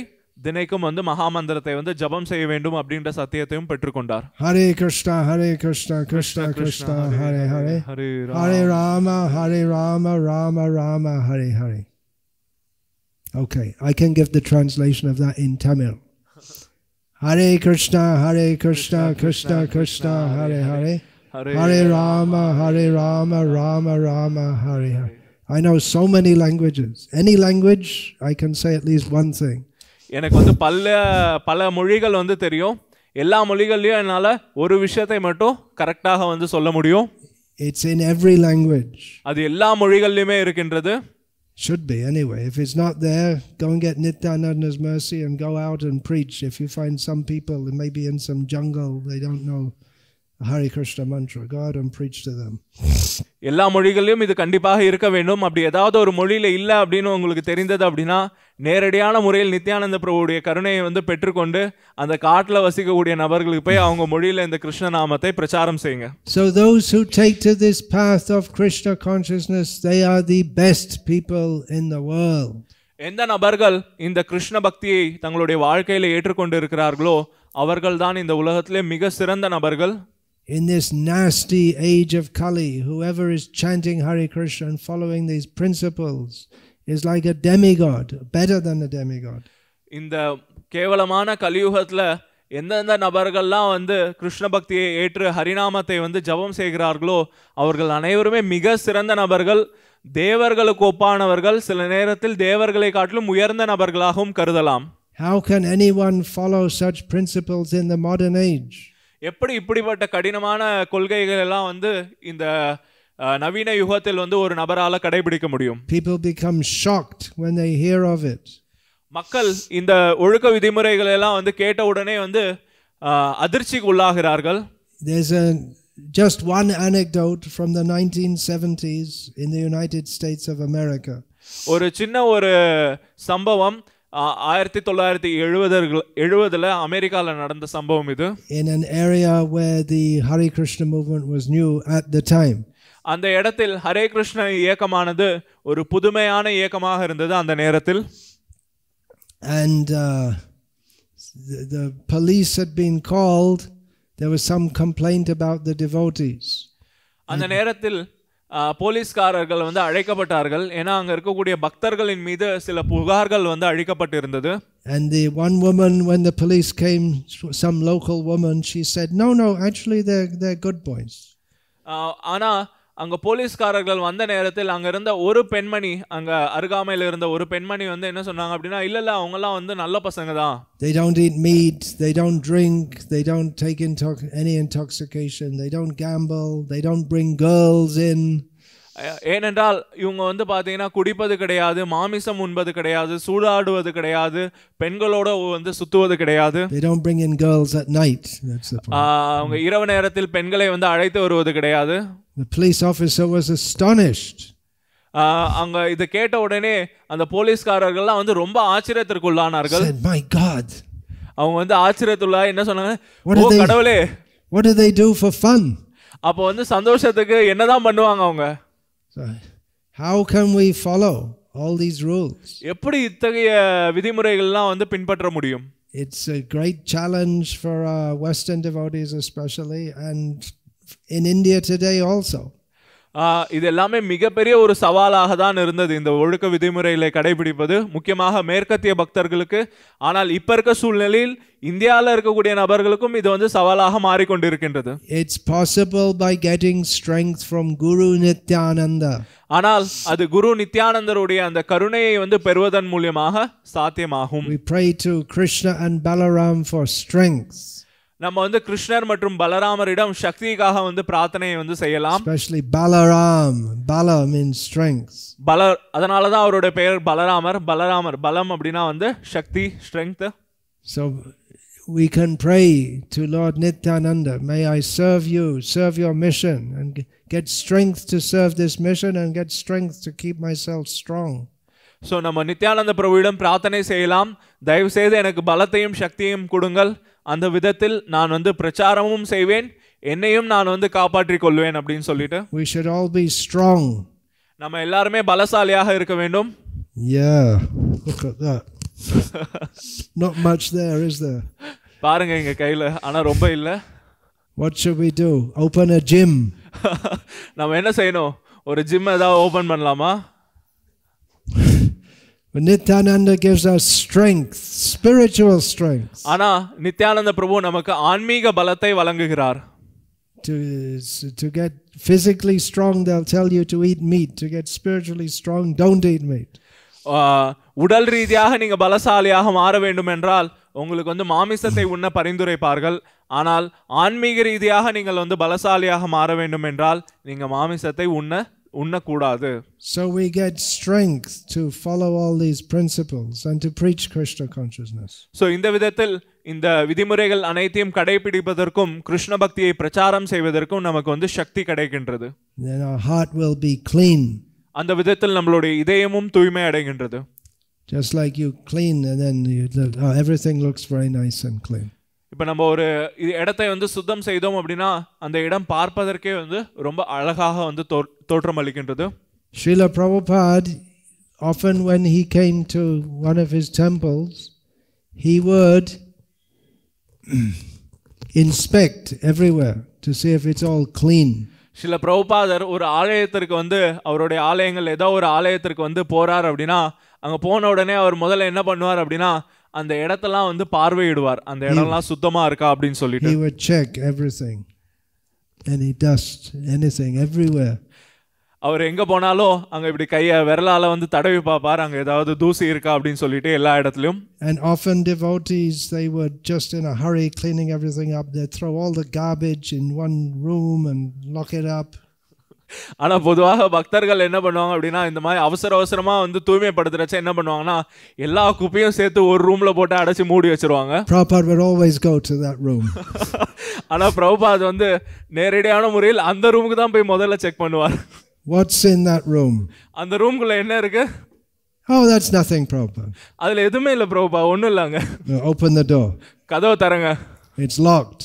தினைக்கும் வந்து மகாமந்திரத்தை வந்து ஜபம் செய்ய வேண்டும் அப்படின்ற சத்தியத்தையும் பெற்றுக்கொண்டார் Hare Krishna Hare Krishna Krishna Krishna Hare Hare Hare Rama Hare Rama Rama Rama Hare Hare Okay, I can give the translation of that in Tamil. Hare Krishna, Hare Krishna, Krishna Krishna, Hare Hare. Hare Rama, Hare Rama, Rama Rama, Hare Hare. I know so many languages. Any language, I can say at least one thing. எனக்கு வந்து பல பல மொழிகள் வந்து தெரியும் எல்லா மொழிகள்லையும் என்னால் ஒரு விஷயத்தை மட்டும் கரெக்டாக வந்து சொல்ல முடியும் இட்ஸ் இன் எவ்ரி லாங்குவேஜ் அது எல்லா மொழிகள்லையுமே இருக்கின்றது should be, anyway. If it's not there, go and get Nityananda's mercy and go out and preach. If you find some people, they may be in some jungle, they don't know Hari Krishna மந்திர காடம் breach to them எல்லா மொழிகளிலும் இது கண்டிப்பாக இருக்க வேண்டும் அப்படி ஏதாவது ஒரு மொழியில் இல்லை அப்படின்னு உங்களுக்கு தெரிந்தது அப்படின்னா நேரடியான முறையில் நித்யானந்த பிரபுடைய கருணையை வந்து பெற்றுக்கொண்டு அந்த காட்டில் வசிக்கக்கூடிய நபர்களுக்கு போய் அவங்க மொழியில் இந்த கிருஷ்ண நாமத்தை பிரச்சாரம் செய்யுங்க so those who take to this path of Krishna consciousness they are the best எந்த நபர்கள் இந்த கிருஷ்ண பக்தியை தங்களுடைய வாழ்க்கையில் ஏற்றுக்கொண்டு இருக்கிறார்களோ அவர்கள்தான் இந்த உலகத்திலே மிக சிறந்த நபர்கள் in this nasty age of Kali, whoever is chanting Hari Krishna and following these principles is like a demigod, better than a demigod. In இந்த கேவலமான கலியுகத்தில் எந்தெந்த நபர்கள்லாம் வந்து கிருஷ்ண பக்தியை ஏற்று ஹரிநாமத்தை வந்து ஜபம் செய்கிறார்களோ அவர்கள் அனைவருமே மிக சிறந்த நபர்கள் தேவர்களுக்கு ஒப்பானவர்கள் சில நேரத்தில் தேவர்களை காட்டிலும் உயர்ந்த நபர்களாகவும் கருதலாம் How can anyone follow such principles in the modern age? எப்படி இப்படிப்பட்ட கடினமான கொள்கைகள் எல்லாம் வந்து இந்த நவீன யுகத்தில் வந்து ஒரு நபரால கடைபிடிக்க முடியும் people become shocked when they hear of it மக்கள் இந்த ஒழுக்க விதிமுறைகள் எல்லாம் வந்து கேட்ட உடனே வந்து அதிர்ச்சிக்கு உள்ளாகிறார்கள் there's a just one anecdote from the 1970s in the United States of America ஒரு சின்ன ஒரு சம்பவம் ஆயிரத்தி தொள்ளாயிரத்தி எழுபதுகள் எழுபதில் அமெரிக்காவில் நடந்த சம்பவம் இது in an area where the Hari Krishna movement was new at the time அந்த இடத்தில் ஹரே கிருஷ்ண இயக்கமானது ஒரு புதுமையான இயக்கமாக இருந்தது அந்த நேரத்தில் and the police had been called there some complaint about the devotees அந்த நேரத்தில் போலீஸ்காரர்கள் வந்து அழைக்கப்பட்டார்கள் ஏன்னா அங்கே இருக்கக்கூடிய பக்தர்களின் மீது சில புகார்கள் வந்து அழிக்கப்பட்டிருந்தது and the one woman when the police came some local woman she said no no actually they're they're good boys ஆனா uh, அங்கே போலீஸ்காரர்கள் வந்த நேரத்தில் அங்கே இருந்த ஒரு பெண்மணி அங்கே அருகாமையில் இருந்த ஒரு பெண்மணி வந்து என்ன சொன்னாங்க அப்படின்னா இல்லை இல்லை அவங்கெல்லாம் வந்து நல்ல பசங்க தான் They don't eat meat, they don't drink, they don't take intox- any intoxication, they don't gamble, they don't bring girls in. ஏனென்றால் இவங்க வந்து பார்த்தீங்கன்னா குடிப்பது கிடையாது மாமிசம் உண்பது கிடையாது சூடாடுவது கிடையாது பெண்களோட வந்து சுத்துவது கிடையாது அவங்க இரவு நேரத்தில் பெண்களை வந்து அழைத்து வருவது கிடையாது The police officer was astonished. அங்க இத கேட்ட உடனே அந்த போலீஸ்காரர்கள்லாம் வந்து ரொம்ப ஆச்சரியத்திற்கு said my god அவங்க வந்து ஆச்சரியத்துல என்ன சொன்னாங்க ஓ கடவுளே what do they do for fun அப்ப வந்து சந்தோஷத்துக்கு என்னதான் பண்ணுவாங்க அவங்க how can we follow all these rules எப்படி இத்தகைய விதிமுறைகள்லாம் வந்து பின்பற்ற முடியும் it's a great challenge for Western devotees, especially, and in India today also. இது எல்லாமே மிகப்பெரிய ஒரு சவாலாக தான் இருந்தது இந்த ஒழுக்க விதிமுறைகளை கடைபிடிப்பது முக்கியமாக மேற்கத்திய பக்தர்களுக்கு ஆனால் இப்ப இருக்க சூழ்நிலையில் இந்தியாவில் இருக்கக்கூடிய நபர்களுக்கும் இது வந்து சவாலாக மாறிக்கொண்டிருக்கின்றது it's possible by getting strength from guru Nityananda ஆனால் அது குரு நித்யானந்தருடைய அந்த கருணையை வந்து பெறுவதன் மூலியமாக சாத்தியமாகும் we pray to krishna and balaram for strength நம்ம வந்து கிருஷ்ணர் மற்றும் பலராமரிடம் சக்திக்காக வந்து பிரார்த்தனை வந்து செய்யலாம் especially Balaram, பல means strength பல அதனால தான் அவரோட பெயர் பலராமர் பலராமர் பலம் அப்படினா வந்து சக்தி strength so we can pray to lord nityananda may i serve you serve your mission and get strength to serve this mission and get strength to keep myself strong so நம்ம நித்யானந்த பிரபுவிடம் பிரார்த்தனை செய்யலாம் தயவு செய்து எனக்கு பலத்தையும் சக்தியையும் கொடுங்கள் அந்த விதத்தில் நான் வந்து பிரச்சாரமும் செய்வேன் என்னையும் நான் வந்து காப்பாற்றிக் கொள்வேன் அப்படின்னு சொல்லிட்டு we should all be strong நம்ம எல்லாருமே பலசாலியாக இருக்க வேண்டும் yeah look at that not much there is there பாருங்க எங்க கையில ஆனா ரொம்ப இல்ல what should we do open a gym <laughs> நம்ம என்ன செய்யணும் ஒரு ஜிம் ஏதாவது ஓபன் பண்ணலாமா Nityananda gives us strength, spiritual strength. ஆனா நித்யானந்த பிரபு நமக்கு ஆன்மீக பலத்தை வழங்குகிறார். To, to get physically strong, they'll tell you to eat meat. To get spiritually strong, don't eat meat. உடல் ரீதியாக நீங்க பலசாலியாக மாற வேண்டும் என்றால் உங்களுக்கு வந்து மாமிசத்தை உண்ண பரிந்துரைப்பார்கள் ஆனால் ஆன்மீக ரீதியாக நீங்கள் வந்து பலசாலியாக மாற வேண்டும் என்றால் நீங்க மாமிசத்தை உண்ண உண்ணக்கூடாது so we get strength to follow all these principles and to preach krishna consciousness so இந்த விதத்தில் இந்த விதிமுறைகள் அனைத்தையும் கடைபிடிப்பதற்கும் கிருஷ்ண பக்தியை பிரச்சாரம் செய்வதற்கும் நமக்கு வந்து சக்தி கிடைக்கின்றது then our heart will be clean அந்த விதத்தில் நம்மளுடைய இதயமும் தூய்மை அடைகின்றது just like you clean and then you, everything looks very nice and clean இப்போ நம்ம ஒரு இது இடத்தை வந்து சுத்தம் செய்தோம் அப்படின்னா அந்த இடம் பார்ப்பதற்கே வந்து ரொம்ப அழகாக வந்து தோற்றம் அளிக்கின்றது Srila Prabhupada often when he came to one of his temples he would inspect everywhere to see it's all all சில பிரபுபாதர் ஒரு ஆலயத்திற்கு வந்து அவருடைய ஆலயங்கள் ஏதோ ஒரு ஆலயத்திற்கு வந்து போகிறார் அப்படின்னா அங்கே போன உடனே அவர் முதல்ல என்ன பண்ணுவார் அப்படின்னா அந்த இடத்தெல்லாம் வந்து பார்வையிடுவார் அந்த இடம்லாம் சுத்தமா இருக்கா அப்படின்னு சொல்லிட்டு he would check everything any dust anything everywhere அவர் எங்க போனாலும் அங்க இப்படி கைய விரலால வந்து தடவி பார்ப்பார் அங்க ஏதாவது தூசி இருக்கா அப்படின்னு சொல்லிட்டு எல்லா இடத்துலயும் and often devotees they were just in a hurry cleaning everything up they throw all the garbage in one room and lock it up ஆனால் பொதுவாக பக்தர்கள் என்ன பண்ணுவாங்க அப்படின்னா இந்த மாதிரி அவசர அவசரமாக வந்து தூய்மைப்படுத்துறச்ச என்ன பண்ணுவாங்கன்னா எல்லா குப்பையும் சேர்த்து ஒரு ரூமில் போட்டு அடைச்சி மூடி வச்சிருவாங்க <laughs> ஆனால் அது வந்து நேரடியான முறையில் அந்த ரூமுக்கு தான் போய் முதல்ல செக் பண்ணுவார் வாட்ஸ் இன் தட் ரூம் அந்த ரூம்குள்ள என்ன இருக்கு Oh, that's nothing, Prabhupada. அதில் எதுவுமே இல்லை பிரபுபா ஒன்றும் இல்லைங்க ஓப்பன் த door. கதவை தரங்க இட்ஸ் லாக்ட்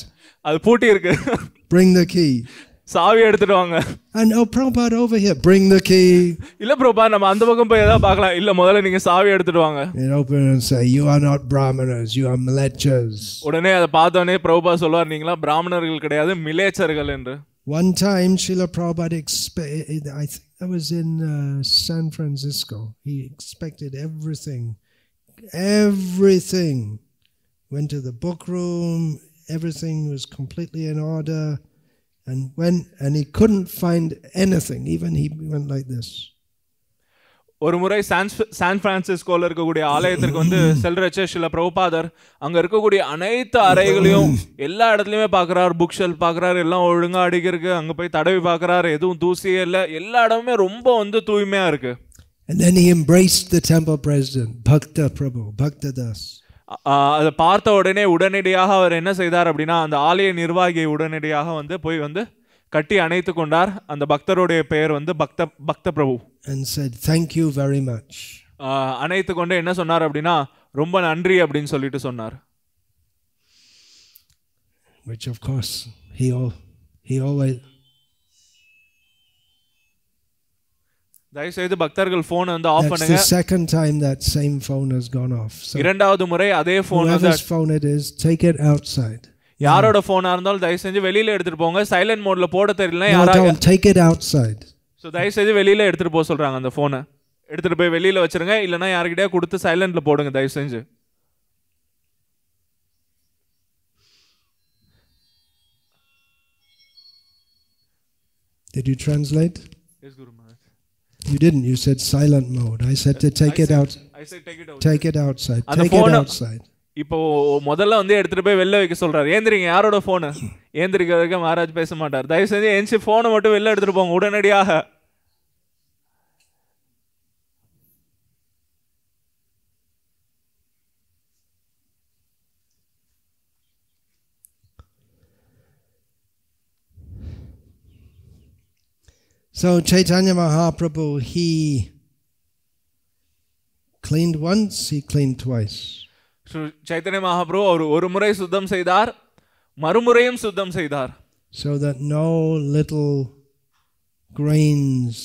அது பூட்டி இருக்கு Bring த கீ சாவி எடுத்துட்டு வாங்க and oh over here bring the key இல்ல பிரபா நம்ம அந்த பக்கம் போய் ஏதாவது பார்க்கலாம் இல்ல முதல்ல நீங்க சாவி எடுத்துட்டு வாங்க and open and say you are not brahmanas you are milechas உடனே அத பார்த்தோனே பிரபா சொல்வார் நீங்களா பிராமணர்கள் கிடையாது மிலேச்சர்கள் என்று one time shila prabhupada i think that was in uh, san francisco he expected everything everything went to the book room everything was completely in order And when and he couldn't find anything, even he went like this. ஒரு முறை San பிரான்சிஸ்கோல இருக்கக்கூடிய ஆலயத்திற்கு வந்து <laughs> செல்றச்ச சில பிரபுபாதர் அங்க இருக்கக்கூடிய அனைத்து அறைகளையும் எல்லா இடத்துலயுமே பாக்குறாரு புக் ஷெல் பாக்குறாரு எல்லாம் ஒழுங்கா அடிக்கிறதுக்கு அங்க போய் தடவி பாக்குறாரு எதுவும் தூசியே இல்லை எல்லா இடமுமே ரொம்ப வந்து தூய்மையா இருக்கு And then he embraced the temple president, Bhakta Prabhu, Bhakta Das. அதை பார்த்த உடனே உடனடியாக அவர் என்ன செய்தார் அப்படின்னா அந்த ஆலய நிர்வாகியை உடனடியாக வந்து போய் வந்து கட்டி அணைத்து கொண்டார் அந்த பக்தருடைய பெயர் வந்து பக்த பக்த பிரபு அண்ட் வெரி மச் அணைத்து கொண்டு என்ன சொன்னார் அப்படின்னா ரொம்ப நன்றி அப்படின்னு சொல்லிட்டு சொன்னார் which of course he all he always தயவு செய்து பக்தர்கள் ஃபோன் வந்து ஆஃப் பண்ணுங்க the second time that same phone has gone off so இரண்டாவது முறை அதே ஃபோன் வந்து whoever's phone it is take it outside யாரோட ஃபோனா இருந்தாலும் தயவு செஞ்சு வெளியில எடுத்துட்டு போங்க சைலன்ட் மோட்ல போட தெரியல யாராவது take it outside so தயவு செய்து வெளியில எடுத்துட்டு போக சொல்றாங்க அந்த ஃபோனை எடுத்துட்டு போய் வெளியில வச்சிருங்க இல்லனா யார்கிட்டயா கொடுத்து சைலண்ட்ல போடுங்க தயவு செஞ்சு Did you translate? Yes, Guru. You didn't. You said silent mode. I said to take I it said, out. I said take it out. Take it outside. Take it outside. இப்போ முதல்ல வந்து எடுத்துட்டு போய் வெளில வைக்க சொல்றாரு ஏந்திரிங்க யாரோட போனு ஏந்திரிக்க வரைக்கும் மகாராஜ் பேச மாட்டார் தயவு செஞ்சு எந்திரிச்சு போனை மட்டும் வெளில எடுத்துட்டு போங்க உடனடியாக So Chaitanya Mahaprabhu, he cleaned once, he cleaned twice. So Chaitanya Mahaprabhu oru murai முறை சுத்தம் maru மறுமுறையும் சுத்தம் செய்தார். So that no little grains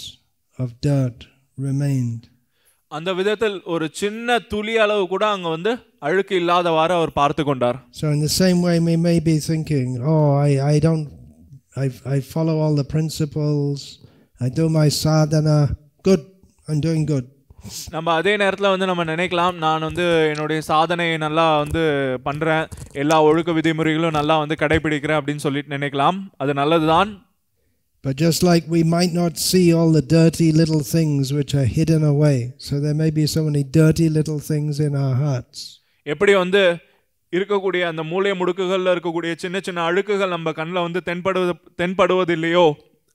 of dirt remained. அந்த விதத்தில் ஒரு சின்ன துளி அளவு கூட அங்க வந்து அழுக்கு இல்லாதவாறு அவர் பார்த்து கொண்டார் so in the same way we may be thinking oh i i don't i i follow all the principles I do my sadhana good I'm doing good நம்ம அதே நேரத்தில் வந்து நம்ம நினைக்கலாம் நான் வந்து என்னுடைய சாதனையை நல்லா வந்து பண்ணுறேன் எல்லா ஒழுக்க விதிமுறைகளும் நல்லா வந்து கடைபிடிக்கிறேன் அப்படின்னு சொல்லிட்டு நினைக்கலாம் அது நல்லதுதான் But just like we might not see all the dirty little things which are hidden away, so there may be so many dirty little things in our hearts. எப்படி வந்து இருக்கக்கூடிய அந்த மூளை முடுக்குகளில் இருக்கக்கூடிய சின்ன சின்ன அழுக்குகள் நம்ம கண்ணில் வந்து தென்படுவது தென்படுவதில்லையோ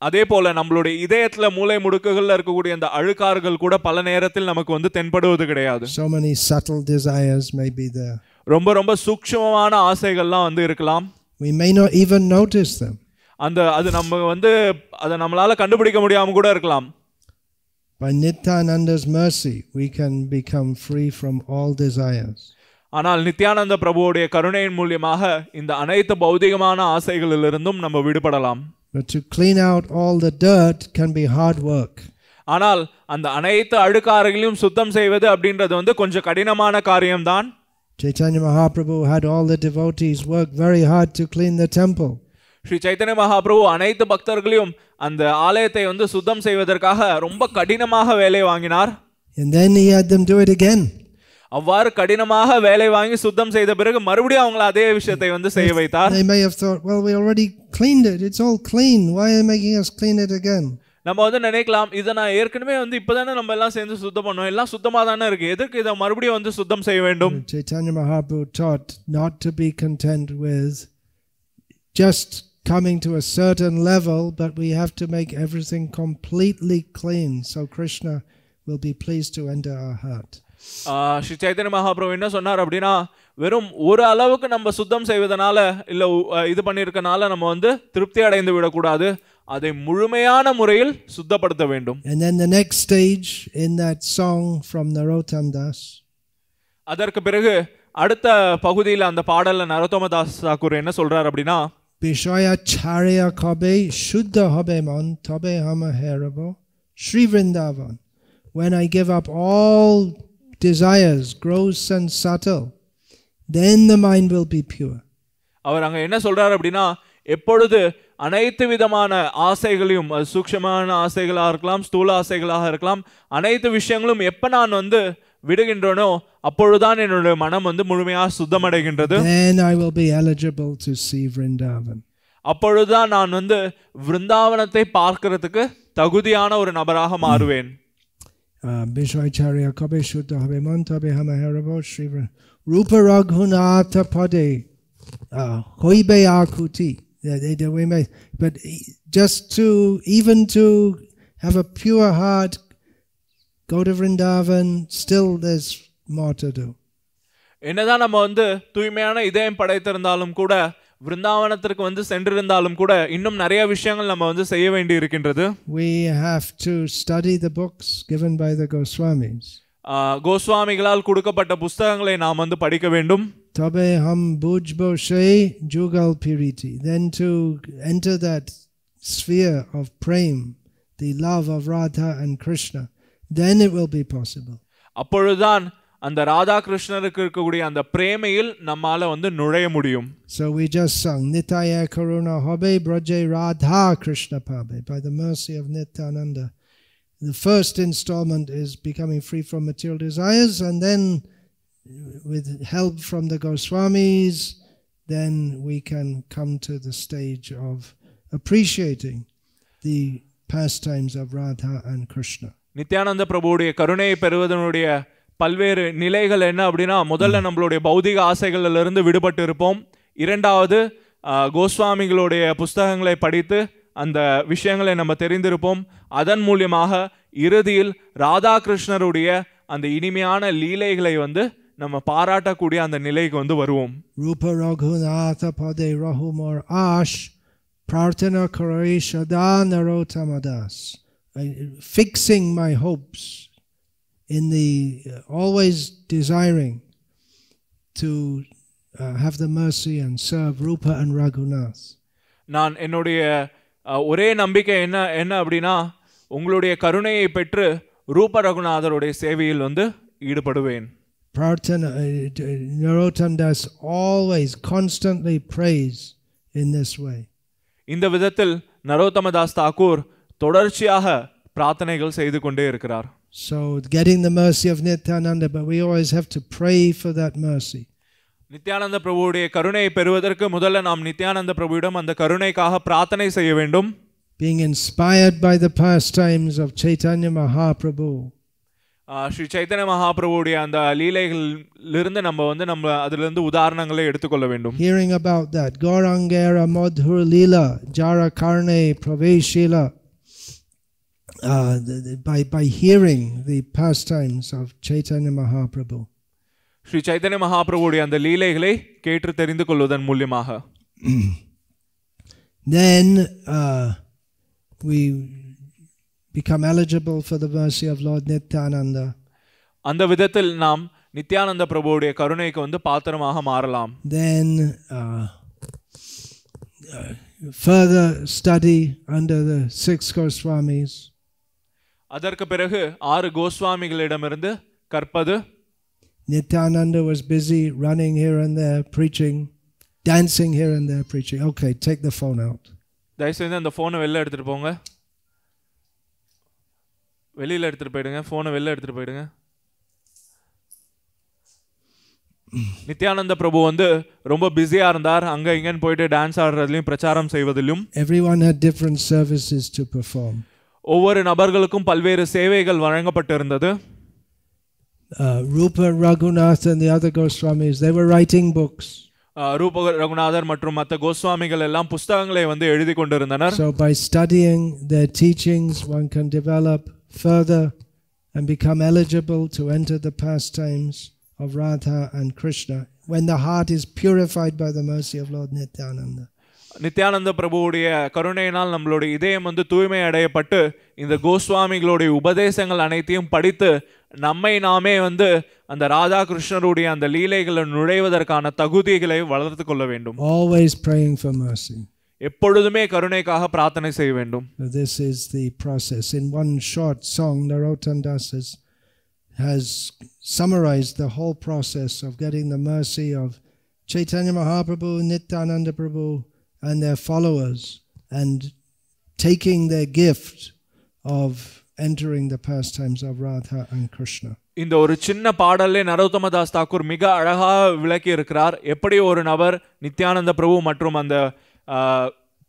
அதே போல் நம்மளுடைய இதயத்தில் மூளை முடுக்குகளில் இருக்கக்கூடிய அந்த அழுக்காறுகள் கூட பல நேரத்தில் நமக்கு வந்து தென்படுவது கிடையாது so many subtle desires may be ரொம்ப ரொம்ப சூக்ஷ்மமான ஆசைகள்லாம் வந்து இருக்கலாம் we may not even notice them அந்த அது நம்ம வந்து அதை நம்மளால கண்டுபிடிக்க முடியாம கூட இருக்கலாம் by nityananda's mercy we can become free from all desires ஆனால் நித்யானந்த பிரபுவுடைய கருணையின் மூலியமாக இந்த அனைத்து பௌதிகமான ஆசைகளிலிருந்தும் நம்ம விடுபடலாம் But to clean out all the dirt can be hard work. ஆனால் அந்த அனைத்து அழுக்காறுகளையும் சுத்தம் செய்வது அப்படின்றது வந்து கொஞ்சம் கடினமான காரியம் தான் Chaitanya Mahaprabhu had all the devotees work very hard to clean the temple. Sri Chaitanya Mahaprabhu அனைத்து பக்தர்களையும் அந்த ஆலயத்தை வந்து சுத்தம் செய்வதற்காக ரொம்ப கடினமாக வேலை வாங்கினார் And then he had them do it again. அவ்வாறு கடினமாக வேலை வாங்கி சுத்தம் செய்த பிறகு மறுபடியும் அதே விஷயத்தை வந்து செய்ய வைத்தார் they may have thought well we already cleaned it it's all clean why are you making us clean it again நம்ம வந்து நினைக்கலாம் இதை நான் ஏற்கனவே வந்து இப்பதானே நம்ம எல்லாம் சேர்ந்து சுத்தம் பண்ணோம் எல்லாம் சுத்தமா தானே இருக்கு எதுக்கு இதை மறுபடியும் வந்து சுத்தம் செய்ய வேண்டும் Chaitanya Mahaprabhu taught not to be content with just coming to a certain level but we have to make everything completely clean so Krishna will be pleased to enter our heart Sri Chaitanya Mahaprabhu என்ன சொன்னார் அப்படின்னா வெறும் ஒரு அளவுக்கு நம்ம சுத்தம் செய்வதனால இல்லை இது பண்ணியிருக்கனால நம்ம வந்து திருப்தி அடைந்து விடக்கூடாது அதை முழுமையான முறையில் சுத்தப்படுத்த வேண்டும் and then the next stage in that song from Narottam Das அதற்கு பிறகு அடுத்த பகுதியில் அந்த பாடல்ல நரோத்தம தாஸ் தாக்கூர் என்ன சொல்றார் அப்படின்னா বিষয়া ছাড়িয়া கபே শুদ্ধ হবে মন তবে হাম হেরব Shri Vrindavan when i give up all desires gross and subtle then the mind will be pure அவர் அங்க என்ன சொல்றாரு அப்படின்னா எப்பொழுது அனைத்து விதமான ஆசைகளையும் அது சூக்ஷமான ஆசைகளாக இருக்கலாம் ஸ்தூல ஆசைகளாக இருக்கலாம் அனைத்து விஷயங்களும் எப்போ நான் வந்து விடுகின்றனோ அப்பொழுதுதான் என்னுடைய மனம் வந்து முழுமையாக சுத்தமடைகின்றது then i will be eligible to see அப்பொழுதுதான் நான் வந்து விருந்தாவனத்தை பார்க்கிறதுக்கு தகுதியான ஒரு நபராக மாறுவேன் Vishayacharya Kabe Shuddha Habe Mantabe Hamaharabo Sri Rupa Raghunatha Pade ah, Hoibe Akuti. But just to, even to have a pure heart, go to Vrindavan, still there's more to do. என்னதான் நம்ம வந்து தூய்மையான இதயம் படைத்திருந்தாலும் கூட விருந்தாவனத்திற்கு வந்து சென்றிருந்தாலும் கூட இன்னும் நிறைய விஷயங்கள் நம்ம வந்து செய்ய வேண்டி இருக்கின்றது we have to study the books given by the goswamis கோஸ்வாமிகளால் கொடுக்கப்பட்ட புஸ்தகங்களை நாம் வந்து படிக்க வேண்டும் tabe ஹம் பூஜ்போ ஷே ஜுகல் பிரிட்டி then to enter that sphere of prem the love of radha and krishna then it will be possible அப்பொழுதுதான் அந்த ராதாகிருஷ்ணருக்கு இருக்கக்கூடிய அந்த பிரேமையில் நம்மால வந்து நுழைய முடியும் So we just sung Nitaya Karuna Hobe Braje Radha Krishna Pabe by the mercy of Nityananda. The first installment is becoming free from material desires and then with help from the Goswamis then we can come to the stage of appreciating the pastimes of Radha and Krishna. Nityananda பிரபுவுடைய கருணையை பெறுவதனுடைய பல்வேறு நிலைகள் என்ன அப்படின்னா முதல்ல நம்மளுடைய பௌதிக ஆசைகளிலிருந்து விடுபட்டு இருப்போம் இரண்டாவது கோஸ்வாமிகளுடைய புஸ்தகங்களை படித்து அந்த விஷயங்களை நம்ம தெரிந்திருப்போம் அதன் மூலியமாக இறுதியில் ராதாகிருஷ்ணருடைய அந்த இனிமையான லீலைகளை வந்து நம்ம பாராட்டக்கூடிய அந்த நிலைக்கு வந்து வருவோம் ரூப ரகுநாத பதே ரகுமோர் ஆஷ் பிரார்த்தனா சதா நரோ Narottamdas fixing my hopes in the uh, always desiring to uh, have the mercy and serve Rupa and Raghunath. நான் என்னுடைய uh, ஒரே நம்பிக்கை என்ன என்ன அப்படின்னா உங்களுடைய கருணையை பெற்று ரூப ரகுநாதருடைய சேவையில் வந்து ஈடுபடுவேன் Pratana, uh, Narottandas always constantly prays in this way. இந்த விதத்தில் நரோத்தமதாஸ் தாக்கூர் தொடர்ச்சியாக பிரார்த்தனைகள் செய்து கொண்டே இருக்கிறார் so getting the mercy of Nityananda, but we always have to pray for that mercy. Nityananda பிரபுவுடைய கருணையை பெறுவதற்கு முதல்ல நாம் நித்யானந்த பிரபுவிடம் அந்த கருணைக்காக பிரார்த்தனை செய்ய வேண்டும் being inspired by the pastimes of Chaitanya Mahaprabhu Sri Chaitanya மகாபிரபுடைய அந்த லீலைகளிலிருந்து நம்ம வந்து நம்ம அதிலிருந்து உதாரணங்களை எடுத்துக்கொள்ள வேண்டும் hearing about that gaurangera madhur leela jara karne praveshila uh, by, by hearing the pastimes of Chaitanya Mahaprabhu. Sri Chaitanya மகாபிரபுடைய அந்த லீலைகளை கேட்டு தெரிந்து கொள்வதன் மூலியமாக <clears throat> then uh, we become eligible for the mercy of Lord Nityananda. அந்த விதத்தில் நாம் நித்யானந்த பிரபுவுடைய கருணைக்கு வந்து பாத்திரமாக மாறலாம் then uh, uh further study under the six Goswamis அதற்கு பிறகு ஆறு கோஸ்வாமிகளிடமிருந்து கற்பது Nityananda was busy running here and there preaching dancing here and there preaching okay take the phone out தயவுசெய்து அந்த ஃபோனை வெளில எடுத்துட்டு போங்க வெளியில் எடுத்துட்டு போயிடுங்க ஃபோனை வெளில எடுத்துட்டு போயிடுங்க நித்யானந்த பிரபு வந்து ரொம்ப பிஸியா இருந்தார் அங்க இங்கன்னு போயிட்டு டான்ஸ் ஆடுறதுலயும் பிரச்சாரம் செய்வதிலும் everyone had different services to perform over in ஒவ்வொரு நபர்களுக்கும் பல்வேறு சேவைகள் வழங்கப்பட்டிருந்தது uh, Rupa, Ragunath, and the other Goswamis, they were writing books. ரூப uh, ரகுநாதர் மற்றும் மற்ற கோஸ்வாமிகள் எல்லாம் புஸ்தகங்களை வந்து எழுதி கொண்டிருந்தனர் So by studying their teachings one can develop further and become eligible to enter the pastimes of Radha and Krishna when the heart is purified by the mercy of Lord Nityananda. Nityananda பிரபுவுடைய கருணையினால் நம்மளுடைய இதயம் வந்து தூய்மை அடையப்பட்டு இந்த கோஸ்வாமிகளுடைய உபதேசங்கள் அனைத்தையும் படித்து நம்மை நாமே வந்து அந்த ராதாகிருஷ்ணருடைய அந்த லீலைகளை நுழைவதற்கான தகுதிகளை வளர்த்து கொள்ள வேண்டும் ஆல்வேஸ் praying for mercy எப்பொழுதுமே கருணைக்காக பிரார்த்தனை செய்ய வேண்டும் this is the process in one short song Narottam Das has, has summarized the whole process of getting the mercy of Chaitanya Mahaprabhu Nityananda Prabhu and their followers and taking their gift of entering the pastimes of Radha and Krishna. இந்த ஒரு சின்ன பாடலே நரோத்தம தாஸ் தாக்கூர் மிக அழகாக விளக்கி இருக்கிறார் எப்படி ஒரு நபர் நித்யானந்த பிரபு மற்றும் அந்த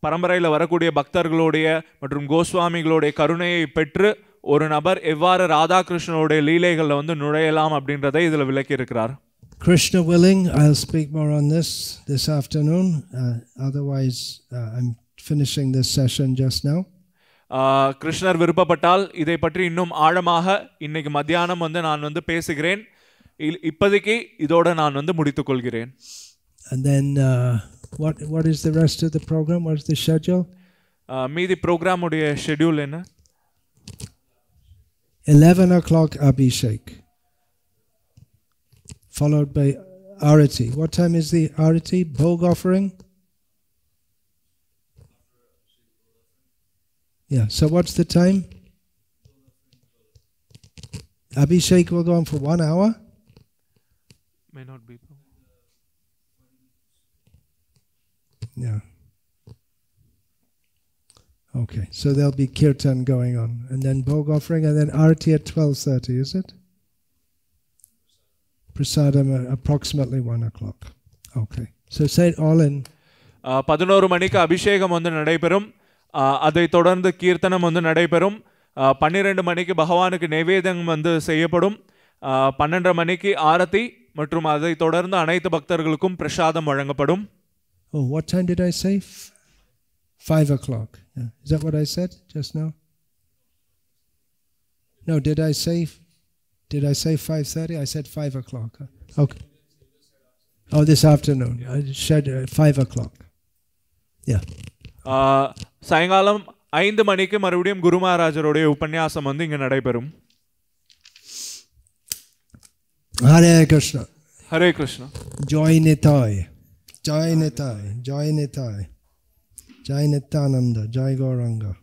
பரம்பரையில் வரக்கூடிய பக்தர்களுடைய மற்றும் கோஸ்வாமிகளுடைய கருணையை பெற்று ஒரு நபர் எவ்வாறு ராதாகிருஷ்ணனுடைய லீலைகளில் வந்து நுழையலாம் அப்படின்றத இதில் விளக்கி இருக்கிறார் Krishna willing, I'll speak more on this this afternoon. Uh, otherwise, uh, I'm finishing this session just now. கிருஷ்ணர் uh, விருப்பப்பட்டால் இதை பற்றி இன்னும் ஆழமாக இன்னைக்கு மத்தியானம் வந்து நான் வந்து பேசுகிறேன் இப்போதைக்கு இதோட நான் வந்து முடித்துக் கொள்கிறேன் and then uh, what what is the rest of the program what is the schedule uh, மீதி ப்ரோக்ராமுடைய ஷெட்யூல் என்ன 11 o'clock abhishek followed by arati. What time is the arati, bhog offering? Yeah, so what's the time? Abhishek will go on for one hour? May not be. Yeah. Okay, so there'll be kirtan going on, and then bhog offering, and then arati at 12.30, is it? பிரசாதம் approximately one o'clock okay so said all in பதினோரு மணிக்கு அபிஷேகம் வந்து நடைபெறும் அதை தொடர்ந்து கீர்த்தனம் வந்து நடைபெறும் பன்னிரெண்டு மணிக்கு பகவானுக்கு நைவேதம் வந்து செய்யப்படும் பன்னெண்டரை மணிக்கு ஆரத்தி மற்றும் அதை தொடர்ந்து அனைத்து பக்தர்களுக்கும் பிரசாதம் வழங்கப்படும் oh what time did I say five o'clock is that what I said just no no did I say did I say 5.30? I said 5 o'clock. Okay. Oh, this afternoon. I said uh, 5 o'clock. Yeah. சாயங்காலம் ஐந்து மணிக்கு மறுபடியும் குரு மகாராஜருடைய உபன்யாசம் வந்து இங்கே நடைபெறும் ஹரே கிருஷ்ணா ஹரே கிருஷ்ணா ஜாய் நிதாய் ஜாய் நிதாய் ஜாய் நிதாய் ஜாய் நித்தானந்த ஜாய் கௌரங்கா